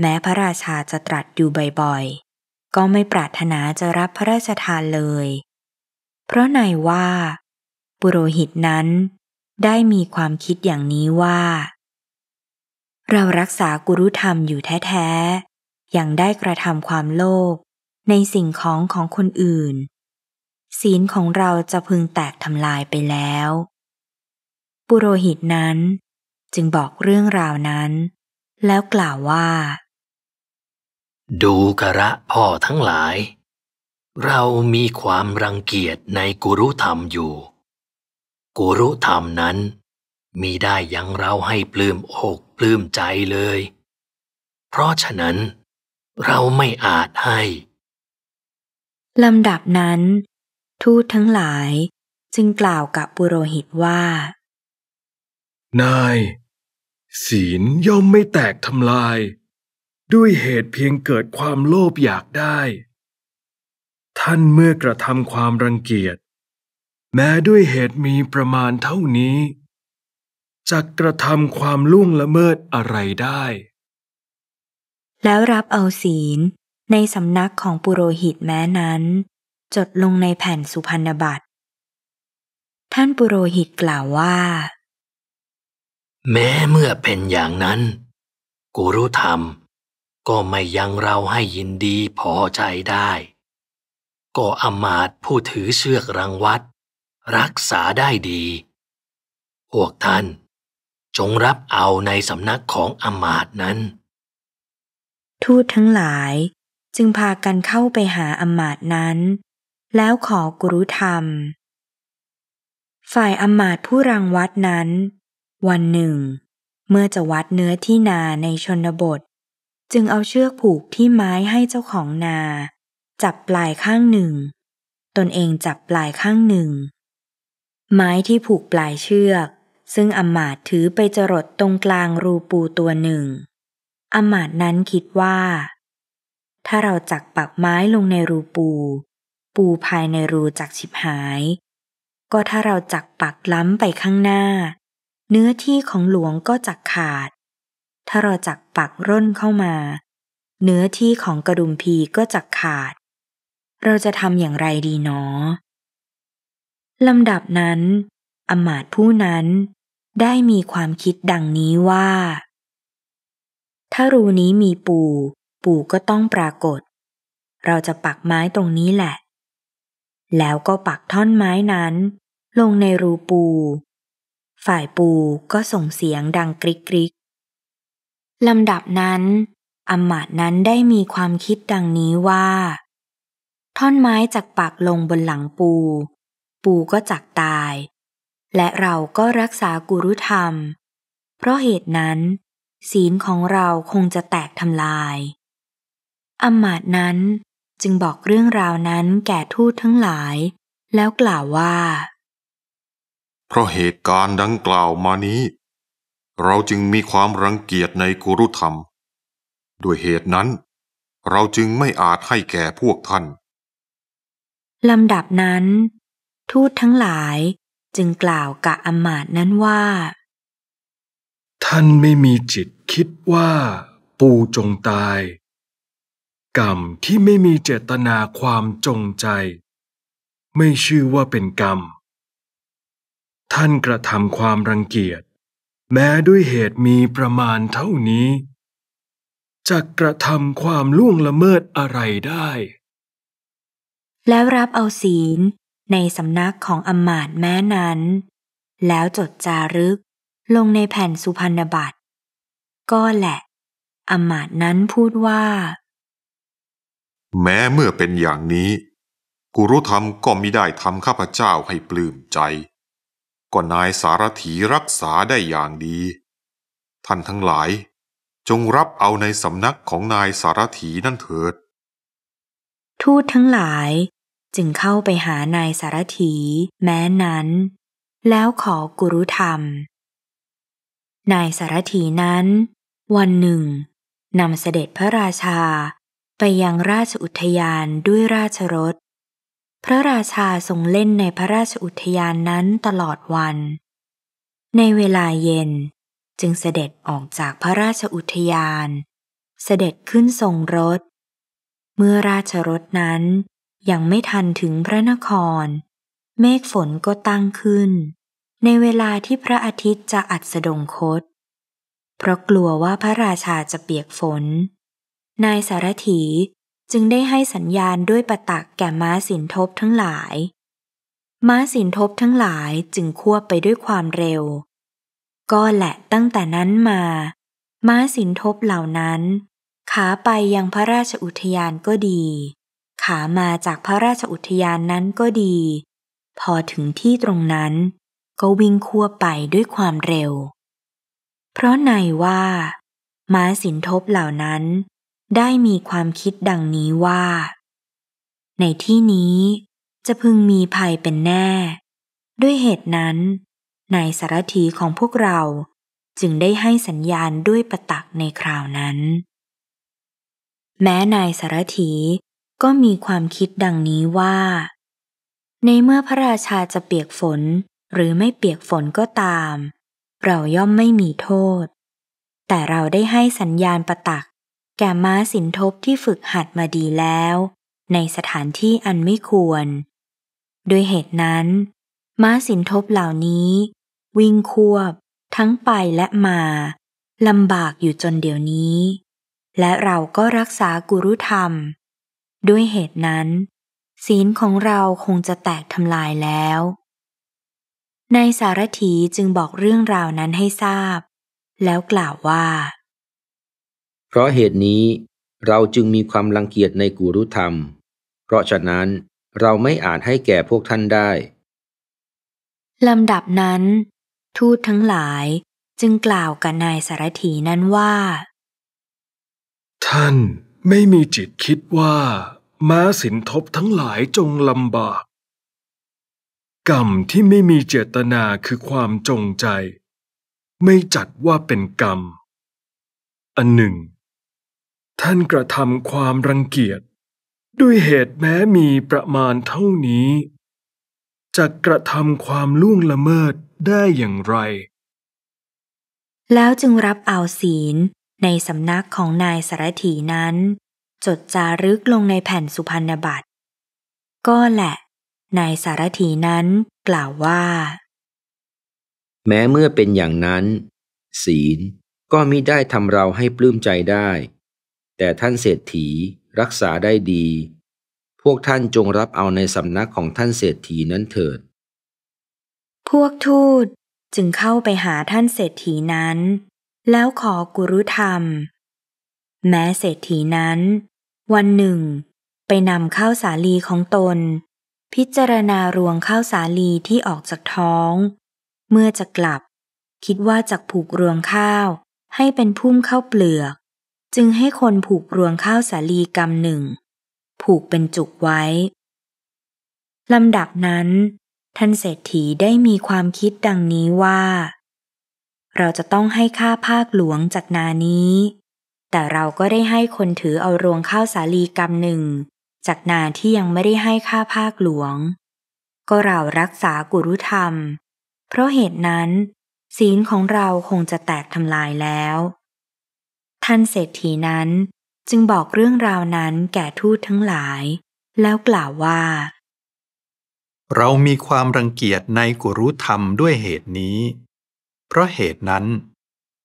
แม้พระราชาจะตรัสอยู่บ่อยๆ ก็ไม่ปรารถนาจะรับพระราชทานเลย เพราะในว่า ปุโรหิตนั้นได้มีความคิดอย่างนี้ว่า เรารักษากุรุธรรมอยู่แท้ๆยังได้กระทำความโลภในสิ่งของของคนอื่น ศีลของเราจะพึงแตกทำลายไปแล้ว ปุโรหิตนั้นจึงบอกเรื่องราวนั้น แล้วกล่าวว่า ดูกระพ่อทั้งหลาย เรามีความรังเกียจในกุรุธรรมอยู่ กุรุธรรมนั้น มีได้ยังเราให้ปลื้มอกปลื้มใจเลย เพราะฉะนั้นเราไม่อาจให้ลำดับนั้น ทูตทั้งหลายจึงกล่าวกับปุโรหิตว่า นายศีลย่อมไม่แตกทำลาย ด้วยเหตุเพียงเกิดความโลภอยากได้ ท่านเมื่อกระทำความรังเกียจ แม้ด้วยเหตุมีประมาณเท่านี้จะกระทำความล่วงละเมิดอะไรได้ แล้วรับเอาศีลในสำนักของปุโรหิตแม้นั้น จดลงในแผ่นสุพรรณบัตรท่านปุโรหิตกล่าวว่า แม้เมื่อเป็นอย่างนั้น กุรุธรรมก็ไม่ยังเราให้ยินดีพอใจได้ ก็อมาตผู้ถือเชือกรังวัด รักษาได้ดีพวกท่าน จงรับเอาในสำนักของอมาตนั้นทูตทั้งหลายจึงพากันเข้าไปหาอมาตนั้น แล้วขอกุรุธรรม ฝ่ายอมาตผู้รังวัดนั้น วันหนึ่ง เมื่อจะวัดเนื้อที่นาในชนบท จึงเอาเชือกผูกที่ไม้ให้เจ้าของนา จับปลายข้างหนึ่ง ตนเองจับปลายข้างหนึ่ง ไม้ที่ผูกปลายเชือก ซึ่งอมาตถือไปจรดตรงกลางรูปูตัวหนึ่งอมาตนั้นคิดว่าถ้าเราจักปักไม้ลงในรูปูปูภายในรูจักฉิบหาย ก็ถ้าเราจักปักล้ำไปข้างหน้า เนื้อที่ของหลวงก็จักขาด ถ้าเราจักปักร่นเข้ามา เนื้อที่ของกระดุมพีก็จักขาด เราจะทำอย่างไรดีหนอลำดับนั้นอมาตผู้นั้นได้มีความคิดดังนี้ว่า ถ้ารูนี้มีปูปู่ก็ต้องปรากฏ เราจะปักไม้ตรงนี้แหละ แล้วก็ปักท่อนไม้นั้น ลงในรูปู ฝ่ายปูก็ส่งเสียงดังกริกกริกลำดับนั้น อมาตนั้นได้มีความคิดดังนี้ว่า ท่อนไม้จากปักลงบนหลังปู ปูก็จักตาย และเราก็รักษากุรุธรรม เพราะเหตุนั้นศีลของเราคงจะแตกทำลายอมาตนั้นจึงบอกเรื่องราวนั้นแก่ทูตทั้งหลายแล้วกล่าวว่า เพราะเหตุการณ์ดังกล่าวมานี้ เราจึงมีความรังเกียจในกุรุธรรม ด้วยเหตุนั้น เราจึงไม่อาจให้แก่พวกท่านลำดับนั้นทูตทั้งหลายจึงกล่าวกับอมาตนั้นว่า ท่านไม่มีจิตคิดว่าปูจงตายกรรมที่ไม่มีเจตนาความจงใจ ไม่ชื่อว่าเป็นกรรม ท่านกระทำความรังเกียจ แม้ด้วยเหตุมีประมาณเท่านี้ จะกระทำความล่วงละเมิดอะไรได้ แล้วรับเอาศีลในสำนักของอมาตแม้นั้น แล้วจดจารึกลงในแผ่นสุพรรณบัตรก็แหละอมาตนั้นพูดว่าแม้เมื่อเป็นอย่างนี้ กุรุธรรมก็มิได้ทำข้าพเจ้าให้ปลื้มใจก็นายสารถีรักษาได้อย่างดี ท่านทั้งหลาย จงรับเอาในสำนักของนายสารถีนั่นเถิด ทูตทั้งหลายจึงเข้าไปหานายสารถีแม้นั้น แล้วขอกุรุธรรม นายสารถีนั้นวันหนึ่งนำเสด็จพระราชาไปยังราชอุทยานด้วยราชรถ พระราชาทรงเล่นในพระราชอุทยานนั้นตลอดวัน ในเวลาเย็นจึงเสด็จออกจากพระราชอุทยาน เสด็จขึ้นทรงรถ เมื่อราชรถนั้นยังไม่ทันถึงพระนคร เมฆฝนก็ตั้งขึ้น ในเวลาที่พระอาทิตย์จะอัดสดงคตเพราะกลัวว่าพระราชาจะเปียกฝนนายสารถีจึงได้ให้สัญญาณด้วยประตักแก่ม้าสินทบทั้งหลาย ม้าสินทบทั้งหลายจึงควบไปด้วยความเร็ว ก็แหละตั้งแต่นั้นมา ม้าสินทบเหล่านั้น ขาไปยังพระราชอุทยานก็ดี ขามาจากพระราชอุทยานนั้นก็ดี พอถึงที่ตรงนั้น ก็วิ่งควบไปด้วยความเร็ว เพราะในว่า ม้าสินทบเหล่านั้นได้มีความคิดดังนี้ว่า ในที่นี้จะพึงมีภัยเป็นแน่ ด้วยเหตุนั้นนายสารถีของพวกเราจึงได้ให้สัญญาณด้วยประตักในคราวนั้น แม้นายสารถีก็มีความคิดดังนี้ว่า ในเมื่อพระราชาจะเปียกฝนหรือไม่เปียกฝนก็ตาม เราย่อมไม่มีโทษ แต่เราได้ให้สัญญาณประตักแก่ม้าสินทบที่ฝึกหัดมาดีแล้ว ในสถานที่อันไม่ควร ด้วยเหตุนั้น ม้าสินทบเหล่านี้ วิ่งควบทั้งไปและมา ลำบากอยู่จนเดี๋ยวนี้ และเราก็รักษากุรุธรรม ด้วยเหตุนั้น ศีลของเราคงจะแตกทำลายแล้วนายสารถีจึงบอกเรื่องราวนั้นให้ทราบ แล้วกล่าวว่าเพราะเหตุนี้เราจึงมีความลังเกียจในกุรุธรรม เพราะฉะนั้นเราไม่อาจให้แก่พวกท่านได้ ลำดับนั้น ทูตทั้งหลายจึงกล่าวกับนายสารถีนั้นว่า ท่านไม่มีจิตคิดว่า ม้าสินทบทั้งหลายจงลำบาก กรรมที่ไม่มีเจตนาคือความจงใจ ไม่จัดว่าเป็นกรรม อันหนึ่งท่านกระทำความรังเกียจด้วยเหตุแม้มีประมาณเท่านี้ จะกระทำความล่วงละเมิดได้อย่างไร แล้วจึงรับเอาศีลในสำนักของนายสารถีนั้น จดจารึกลงในแผ่นสุพรรณบัตร ก็แหละนายสารถีนั้นกล่าวว่า แม้เมื่อเป็นอย่างนั้น ศีลก็มิได้ทำเราให้ปลื้มใจได้แต่ท่านเศรษฐีรักษาได้ดี พวกท่านจงรับเอาในสำนักของท่านเศรษฐีนั้นเถิด พวกทูตจึงเข้าไปหาท่านเศรษฐีนั้น แล้วขอกุรุธรรม แม้เศรษฐีนั้น วันหนึ่ง ไปนำข้าวสาลีของตน พิจารณารวงข้าวสาลีที่ออกจากท้อง เมื่อจะกลับ คิดว่าจะผูกรวงข้าวให้เป็นพุ่มข้าวเปลือกจึงให้คนผูกรวงข้าวสาลีกำหนึ่ง ผูกเป็นจุกไว้ ลำดับนั้นท่านเศรษฐีได้มีความคิดดังนี้ว่า เราจะต้องให้ค่าภาคหลวงจากนานี้ แต่เราก็ได้ให้คนถือเอารวงข้าวสาลีกำหนึ่งจากนาที่ยังไม่ได้ให้ค่าภาคหลวง ก็เรารักษากุรุธรรม เพราะเหตุนั้น ศีลของเราคงจะแตกทำลายแล้วท่านเศรษฐีนั้นจึงบอกเรื่องราวนั้นแก่ทูตทั้งหลายแล้วกล่าวว่า เรามีความรังเกียจในกุรุธรรมด้วยเหตุนี้ เพราะเหตุนั้น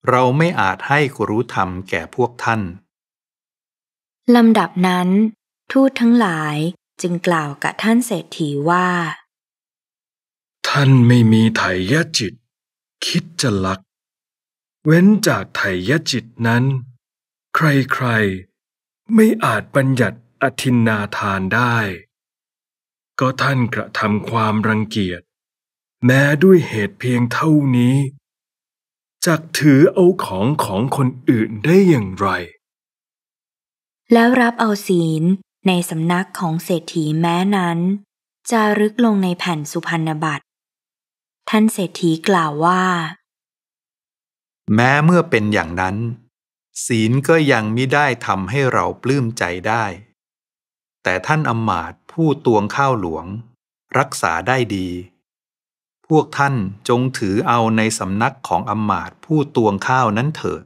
เราไม่อาจให้กุรุธรรมแก่พวกท่าน ลำดับนั้น ทูตทั้งหลายจึงกล่าวกับท่านเศรษฐีว่า ท่านไม่มีไถยจิต คิดจะลักเว้นจากไถยจิตนั้น ใครๆ ไม่อาจบัญญัติอธินนาทานได้ ก็ท่านกระทำความรังเกียจแม้ด้วยเหตุเพียงเท่านี้ จักถือเอาของของคนอื่นได้อย่างไร แล้วรับเอาศีลในสำนักของเศรษฐีแม้นั้นจารึกลงในแผ่นสุพรรณบัตรท่านเศรษฐีกล่าวว่าแม้เมื่อเป็นอย่างนั้น ศีลก็ยังมิได้ทำให้เราปลื้มใจได้ แต่ท่านอมาตผู้ตวงข้าวหลวง รักษาได้ดี พวกท่านจงถือเอาในสำนักของอมาตผู้ตวงข้าวนั้นเถิด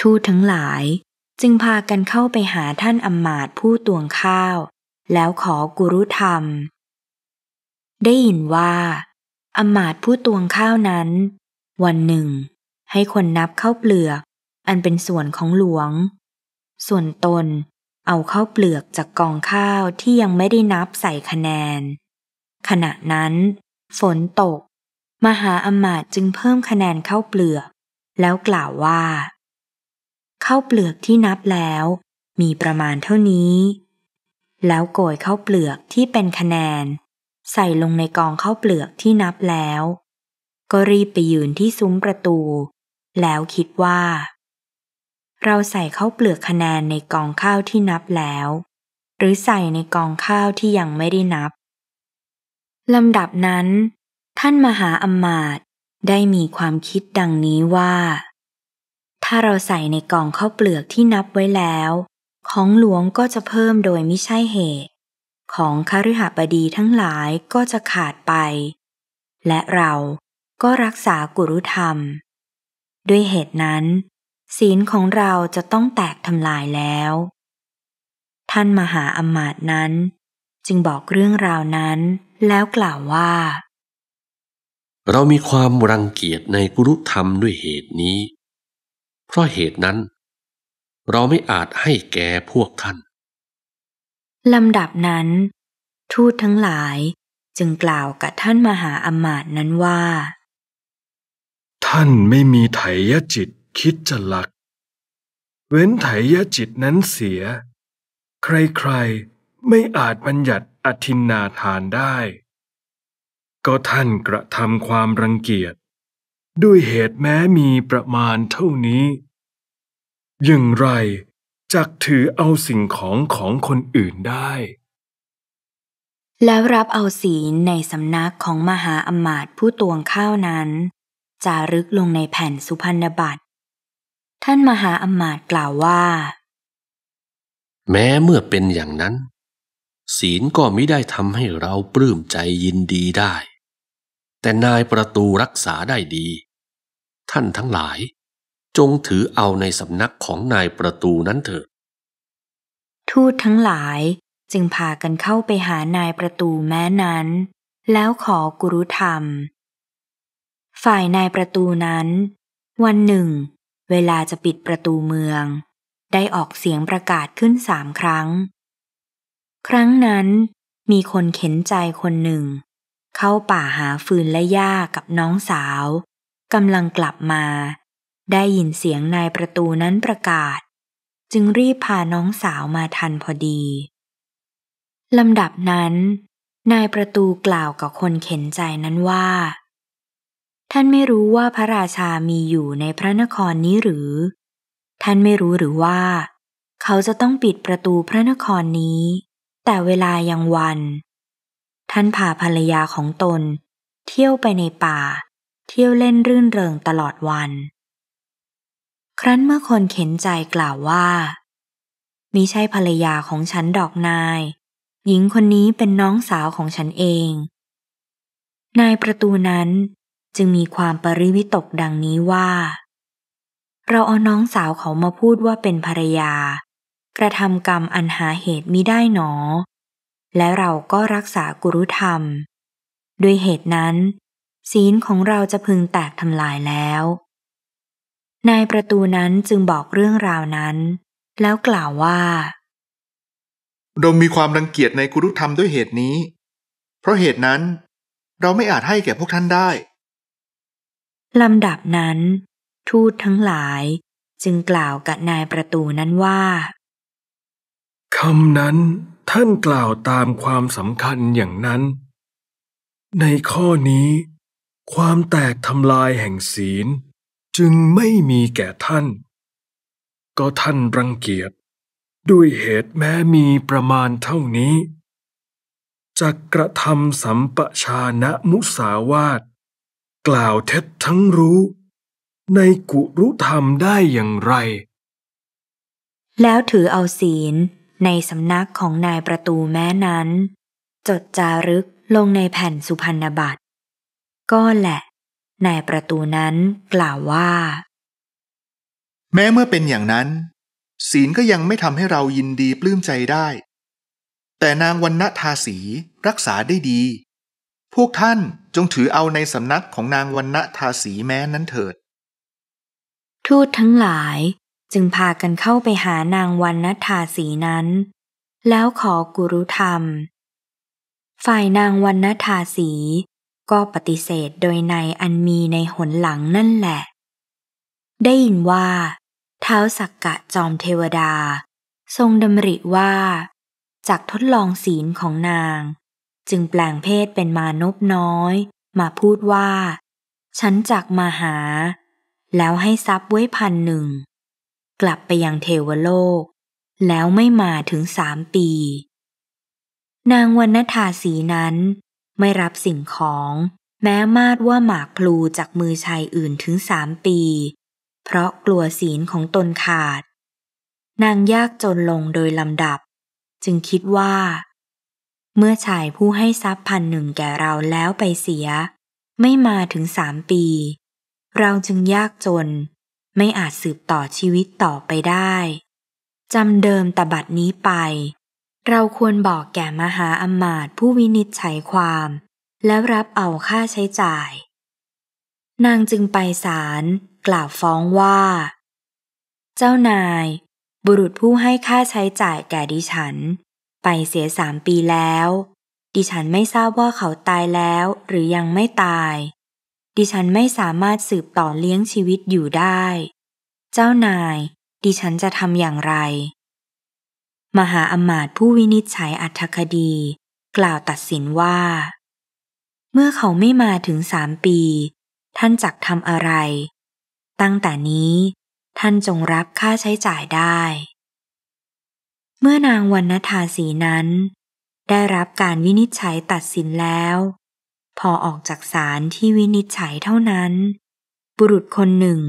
ทูตทั้งหลายจึงพากันเข้าไปหาท่านอมาตผู้ตวงข้าว แล้วขอกุรุธรรม ได้ยินว่าอมาตผู้ตวงข้าวนั้นวันหนึ่ง ให้คนนับเข้าเปลือกอันเป็นส่วนของหลวง ส่วนตนเอาเข้าเปลือกจากกองข้าวที่ยังไม่ได้นับใส่คะแนน ขณะนั้นฝนตก มหาอมาตย์จึงเพิ่มคะแนนเข้าเปลือก แล้วกล่าวว่า เข้าเปลือกที่นับแล้วมีประมาณเท่านี้ แล้วโกยเข้าเปลือกที่เป็นคะแนน ใส่ลงในกองเข้าเปลือกที่นับแล้วก็รีบไปยืนที่ซุ้มประตู แล้วคิดว่า เราใส่เข้าเปลือกคะแนนในกองข้าวที่นับแล้ว หรือใส่ในกองข้าวที่ยังไม่ได้นับลำดับนั้น ท่านมหาอมาตย์ได้มีความคิดดังนี้ว่า ถ้าเราใส่ในกล่องข้าวเปลือกที่นับไว้แล้ว ของหลวงก็จะเพิ่มโดยไม่ใช่เหตุ ของคฤหบดีทั้งหลายก็จะขาดไป และเราก็รักษากุรุธรรม ด้วยเหตุนั้น ศีลของเราจะต้องแตกทำลายแล้ว ท่านมหาอมาตนั้น จึงบอกเรื่องราวนั้นแล้วกล่าวว่า เรามีความรังเกียจในกุรุธรรมด้วยเหตุนี้ เพราะเหตุนั้นเราไม่อาจให้แก่พวกท่านลำดับนั้น ทูตทั้งหลายจึงกล่าวกับท่านมหาอมาตนั้นว่าท่านไม่มีไถยจิตคิดจะหลัก เว้นไถยจิตนั้นเสีย ใครๆไม่อาจบัญญัติอธินนาทานได้ ก็ท่านกระทำความรังเกียจ ด้วยเหตุแม้มีประมาณเท่านี้ อย่างไรจักถือเอาสิ่งของของคนอื่นได้ แล้วรับเอาศีลในสำนักของมหาอมาตย์ผู้ตวงข้าวนั้นจารึกลงในแผ่นสุพรรณบัตร ท่านมหาอมาตย์กล่าวว่า แม้เมื่อเป็นอย่างนั้น ศีลก็ไม่ได้ทำให้เราปลื้มใจยินดีได้ แต่นายประตูรักษาได้ดี ท่านทั้งหลาย จงถือเอาในสำนักของนายประตูนั้นเถิดทูตทั้งหลายจึงพากันเข้าไปหานายประตูแม้นั้น แล้วขอกุรุธรรมฝ่ายนายประตูนั้น วันหนึ่ง เวลาจะปิดประตูเมือง ได้ออกเสียงประกาศขึ้นสามครั้ง ครั้งนั้นมีคนเข็นใจคนหนึ่ง เข้าป่าหาฟืนและหญ้ากับน้องสาวกำลังกลับมา ได้ยินเสียงนายประตูนั้นประกาศ จึงรีบพาน้องสาวมาทันพอดีลำดับนั้นนายประตูกล่าวกับคนเข็นใจนั้นว่าท่านไม่รู้ว่าพระราชา มีอยู่ในพระนครนี้หรือ ท่านไม่รู้หรือว่า เขาจะต้องปิดประตูพระนครนี้ แต่เวลายังวัน ท่านพาภรรยาของตน เที่ยวไปในป่า เที่ยวเล่นรื่นเริงตลอดวัน ครั้นเมื่อคนเข็นใจกล่าวว่า มิใช่ภรรยาของฉันดอกนาย หญิงคนนี้เป็นน้องสาวของฉันเอง นายประตูนั้นจึงมีความปริวิตกดังนี้ว่า เราเอาน้องสาวเขามาพูดว่าเป็นภรรยา กระทำกรรมอันหาเหตุมิได้หนอ และเราก็รักษากุรุธรรม ด้วยเหตุนั้น ศีลของเราจะพึงแตกทำลายแล้วนายประตูนั้นจึงบอกเรื่องราวนั้น แล้วกล่าวว่าเรา มีความรังเกียจในกุรุธรรมด้วยเหตุนี้ เพราะเหตุนั้นเราไม่อาจให้แก่พวกท่านได้ลำดับนั้นทูตทั้งหลายจึงกล่าวกับนายประตูนั้นว่า คำนั้นท่านกล่าวตามความสำคัญอย่างนั้น ในข้อนี้ ความแตกทำลายแห่งศีล จึงไม่มีแก่ท่าน ก็ท่านรังเกียจด้วยเหตุแม้มีประมาณเท่านี้จะกระทำสัมปชานะมุสาวาทกล่าวเท็จทั้งรู้ ในกุรุธรรมได้อย่างไร แล้วถือเอาศีลในสำนักของนายประตูแม้นั้น จดจารึกลงในแผ่นสุพรรณบัตร ก็แหละ นายประตูนั้นกล่าวว่า แม้เมื่อเป็นอย่างนั้น ศีลก็ยังไม่ทำให้เรายินดีปลื้มใจได้ แต่นางวันณทาสี รักษาได้ดีพวกท่านจงถือเอาในสำนักของนางวันณทาสีแม้นั้นเถิด ทูตทั้งหลายจึงพากันเข้าไปหานางวันณทาสีนั้น แล้วขอกุรุธรรม ฝ่ายนางวันณทาสีก็ปฏิเสธโดยในอันมีในหนหลังนั่นแหละ ได้ยินว่าเท้าสักกะจอมเทวดา ทรงดำริว่าจากทดลองศีลของนางจึงแปลงเพศเป็นมานพน้อย มาพูดว่า ฉันจักมาหา แล้วให้ทรัพย์ไว้พันหนึ่ง กลับไปยังเทวโลก แล้วไม่มาถึงสามปี นางวรรณธาสีนั้น ไม่รับสิ่งของ แม้มาดว่าหมากพลูจากมือชายอื่นถึงสามปี เพราะกลัวศีลของตนขาด นางยากจนลงโดยลำดับ จึงคิดว่าเมื่อชายผู้ให้ทรัพย์พันหนึ่งแก่เราแล้วไปเสีย ไม่มาถึงสามปี เราจึงยากจน ไม่อาจสืบต่อชีวิตต่อไปได้ จำเดิมตบัดนี้ไป เราควรบอกแก่มหาอมาตผู้วินิจฉัยความ แล้วรับเอาค่าใช้จ่าย นางจึงไปศาลกล่าวฟ้องว่า เจ้านาย บุรุษผู้ให้ค่าใช้จ่ายแก่ดิฉันไปเสียสามปีแล้ว ดิฉันไม่ทราบว่าเขาตายแล้ว หรือยังไม่ตาย ดิฉันไม่สามารถสืบต่อเลี้ยงชีวิตอยู่ได้ เจ้านายดิฉันจะทำอย่างไร มหาอมาตย์ผู้วินิจฉัยอัธคดี กล่าวตัดสินว่า เมื่อเขาไม่มาถึงสามปี ท่านจักทำอะไร ตั้งแต่นี้ท่านจงรับค่าใช้จ่ายได้เมื่อนางวรรณธาสีนั้น ได้รับการวินิจฉัยตัดสินแล้ว พอออกจากศาลที่วินิจฉัยเท่านั้น บุรุษคนหนึ่ง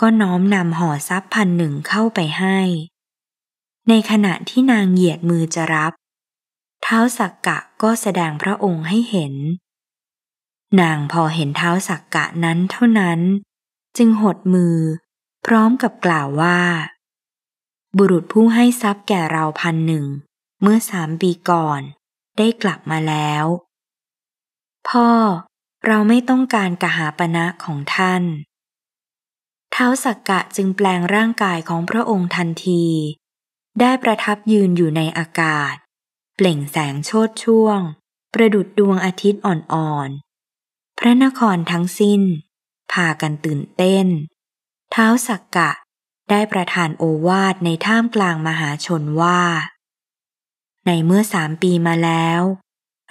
ก็น้อมนำห่อทรัพย์พันหนึ่งเข้าไปให้ ในขณะที่นางเหยียดมือจะรับ เท้าสักกะก็แสดงพระองค์ให้เห็น นางพอเห็นเท้าสักกะนั้นเท่านั้น จึงหดมือพร้อมกับกล่าวว่าบุรุษผู้ให้ทรัพย์แก่เราพันหนึ่ง เมื่อสามปีก่อน ได้กลับมาแล้ว พ่อเราไม่ต้องการกหาปณะะของท่าน เท้าสักกะจึงแปลงร่างกายของพระองค์ทันที ได้ประทับยืนอยู่ในอากาศ เปล่งแสงโชดช่วง ประดุดดวงอาทิตย์อ่อนๆ พระนครทั้งสิ้น พากันตื่นเต้น เท้าสักกะได้ประทานโอวาทในท่ามกลางมหาชนว่า ในเมื่อสามปีมาแล้ว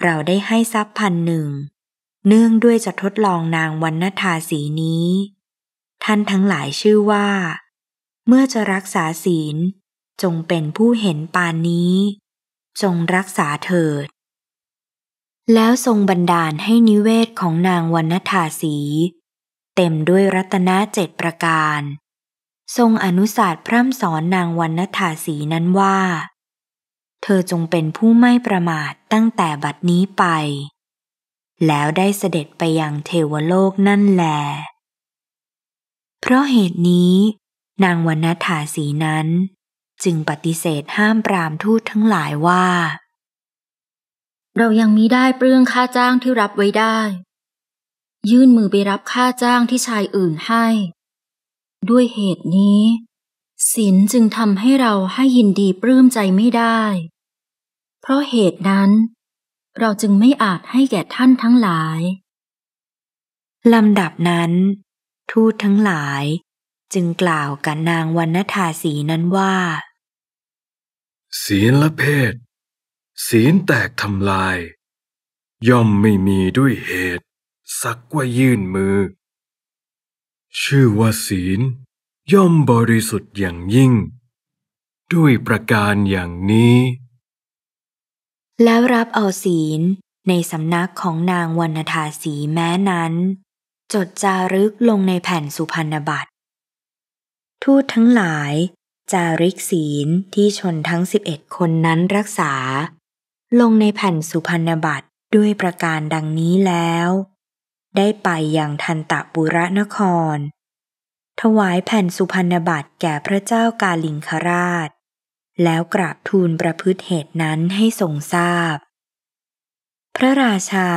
เราได้ให้ทรัพย์พันหนึ่งเนื่องด้วยจะทดลองนางวันนทาสีนี้ ท่านทั้งหลายชื่อว่า เมื่อจะรักษาศีลจงเป็นผู้เห็นปานนี้ จงรักษาเถิด แล้วทรงบันดาลให้นิเวศของนางวันนทาสีเต็มด้วยรัตนเจ็ดประการทรงอนุสาสตร์พร่ำสอนนางวันนธาสีนั้นว่า เธอจงเป็นผู้ไม่ประมาทตั้งแต่บัดนี้ไป แล้วได้เสด็จไปยังเทวโลกนั่นแล เพราะเหตุนี้ นางวันนธาสีนั้น จึงปฏิเสธห้ามปรามทูตทั้งหลายว่า เรายังมิได้เปลืองค่าจ้างที่รับไว้ได้ ยื่นมือไปรับค่าจ้างที่ชายอื่นให้ด้วยเหตุนี้ศีลจึงทำให้เราให้ยินดีปลื้มใจไม่ได้ เพราะเหตุนั้น เราจึงไม่อาจให้แก่ท่านทั้งหลายลำดับนั้น ทูตทั้งหลายจึงกล่าวกับนางวันณทาสีนั้นว่าศีลละเพศศีลแตกทำลาย ย่อมไม่มีด้วยเหตุสักว่ายื่นมือชื่อว่าศีล ย่อมบริสุทธิ์อย่างยิ่ง ด้วยประการอย่างนี้ แล้วรับเอาศีลในสำนักของนางวรรณธาสีแม้นั้น จดจารึกลงในแผ่นสุพรรณบัตรทูตทั้งหลายจาริกศีลที่ชนทั้งสิบเอ็ดคนนั้นรักษา ลงในแผ่นสุพรรณบัตรด้วยประการดังนี้แล้วได้ไปยังทันตะบุระนคร ถวายแผ่นสุพรรณบัตรแก่พระเจ้ากาลิงคราช แล้วกราบทูลประพฤติเหตุนั้นให้ทรงทราบพพระราชา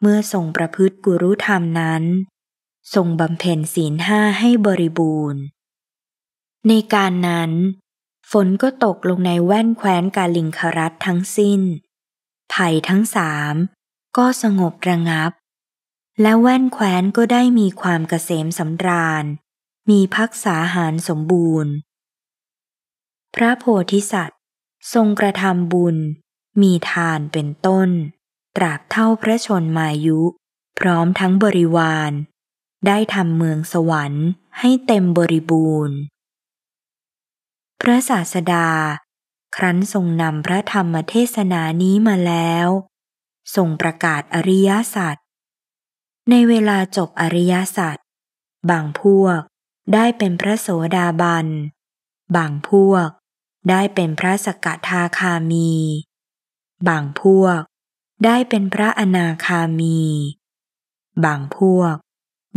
เมื่อทรงประพฤติกุรุธรรมนั้น ทรงบำเพ็ญศีลห้าให้บริบูรณ์ ในการนั้น ฝนก็ตกลงในแว่นแคว้นกาลิงครัตทั้งสิ้น ภัยทั้งสามก็สงบระงับและแว่นแขวนก็ได้มีความเกษมสำราญ มีพักษาหารสมบูรณ์ พระโพธิสัตว์ ทรงกระทำบุญ มีทานเป็นต้น ตราบเท่าพระชนมายุ พร้อมทั้งบริวาร ได้ทำเมืองสวรรค์ให้เต็มบริบูรณ์ พระศาสดา ครั้นทรงนำพระธรรมเทศนานี้มาแล้ว ทรงประกาศอริยสัจในเวลาจบอริยสัจ บางพวกได้เป็นพระโสดาบัน บางพวกได้เป็นพระสกทาคามี บางพวกได้เป็นพระอนาคามี บางพวก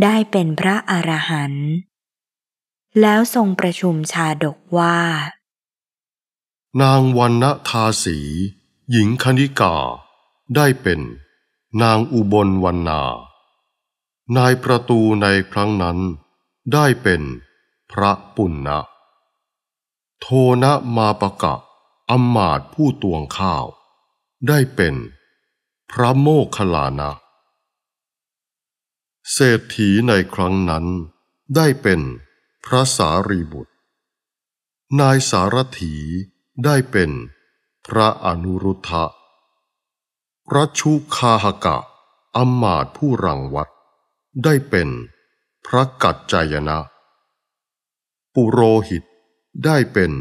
ได้เป็นพระอรหันต์ แล้วทรงประชุมชาดกว่า นางวันณทาสีหญิงคณิกา ได้เป็น นางอุบลวันนานายประตูในครั้งนั้นได้เป็นพระปุณณะโทนะมาปะกะอมมาตผู้ตวงข้าว ได้เป็น พระโมคคัลลานะ เศรษฐีในครั้งนั้นได้เป็นพระสารีบุตร นายสารถีได้เป็นพระอนุรุทธะรัชุคาหกะอมมาตผู้รังวัดได้เป็นพระกัจจายนะปุโรหิตได้เป็น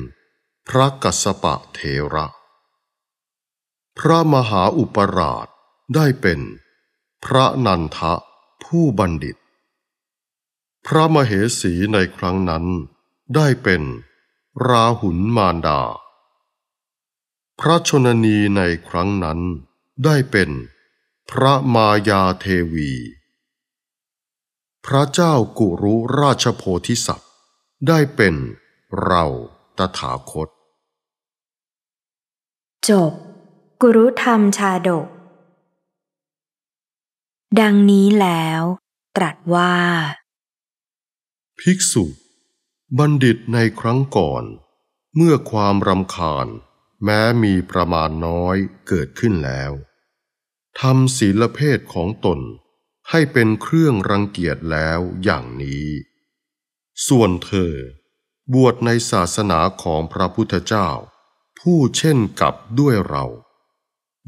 พระกัสปะเทระ พระมหาอุปราชได้เป็นพระนันทะผู้บัณฑิต พระมเหสีในครั้งนั้นได้เป็นราหุลมารดา พระชนนีในครั้งนั้นได้เป็นพระมายาเทวีพระเจ้ากุรุราชโพธิสัตว์ได้เป็นเราตถาคต จบกุรุธรรมชาดก ดังนี้แล้ว ตรัสว่า ภิกษุ บัณฑิตในครั้งก่อน เมื่อความรำคาญแม้มีประมาณน้อยเกิดขึ้นแล้วทำศีลเพศของตนให้เป็นเครื่องรังเกียจแล้วอย่างนี้ ส่วนเธอ บวชในศาสนาของพระพุทธเจ้า ผู้เช่นกับด้วยเรา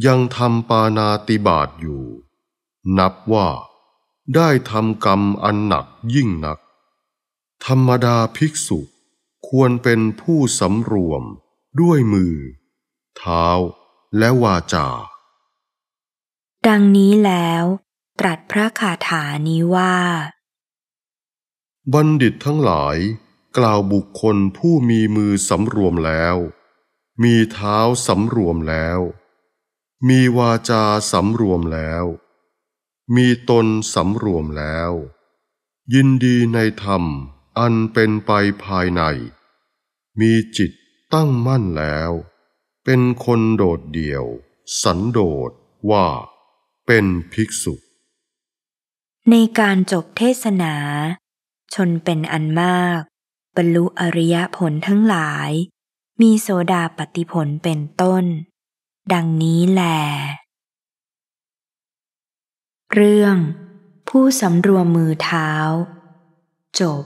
ยังทำปานาติบาตอยู่ นับว่าได้ทำกรรมอันหนักยิ่งนัก ธรรมดาภิกษุควรเป็นผู้สำรวม ด้วยมือ เท้าและวาจา ดังนี้แล้วตรัสพระคาถานี้ว่า บัณฑิตทั้งหลาย กล่าวบุคคลผู้มีมือสำรวมแล้ว มีเท้าสำรวมแล้ว มีวาจาสำรวมแล้ว มีตนสำรวมแล้ว ยินดีในธรรมอันเป็นไปภายใน มีจิตตั้งมั่นแล้ว เป็นคนโดดเดี่ยว สันโดษว่า เป็นภิกษุในการจบเทศนา ชนเป็นอันมาก บรรลุอริยผลทั้งหลาย มีโสดาปฏิผลเป็นต้น ดังนี้แหลเรื่อง ผู้สำรวมมือเท้า จบ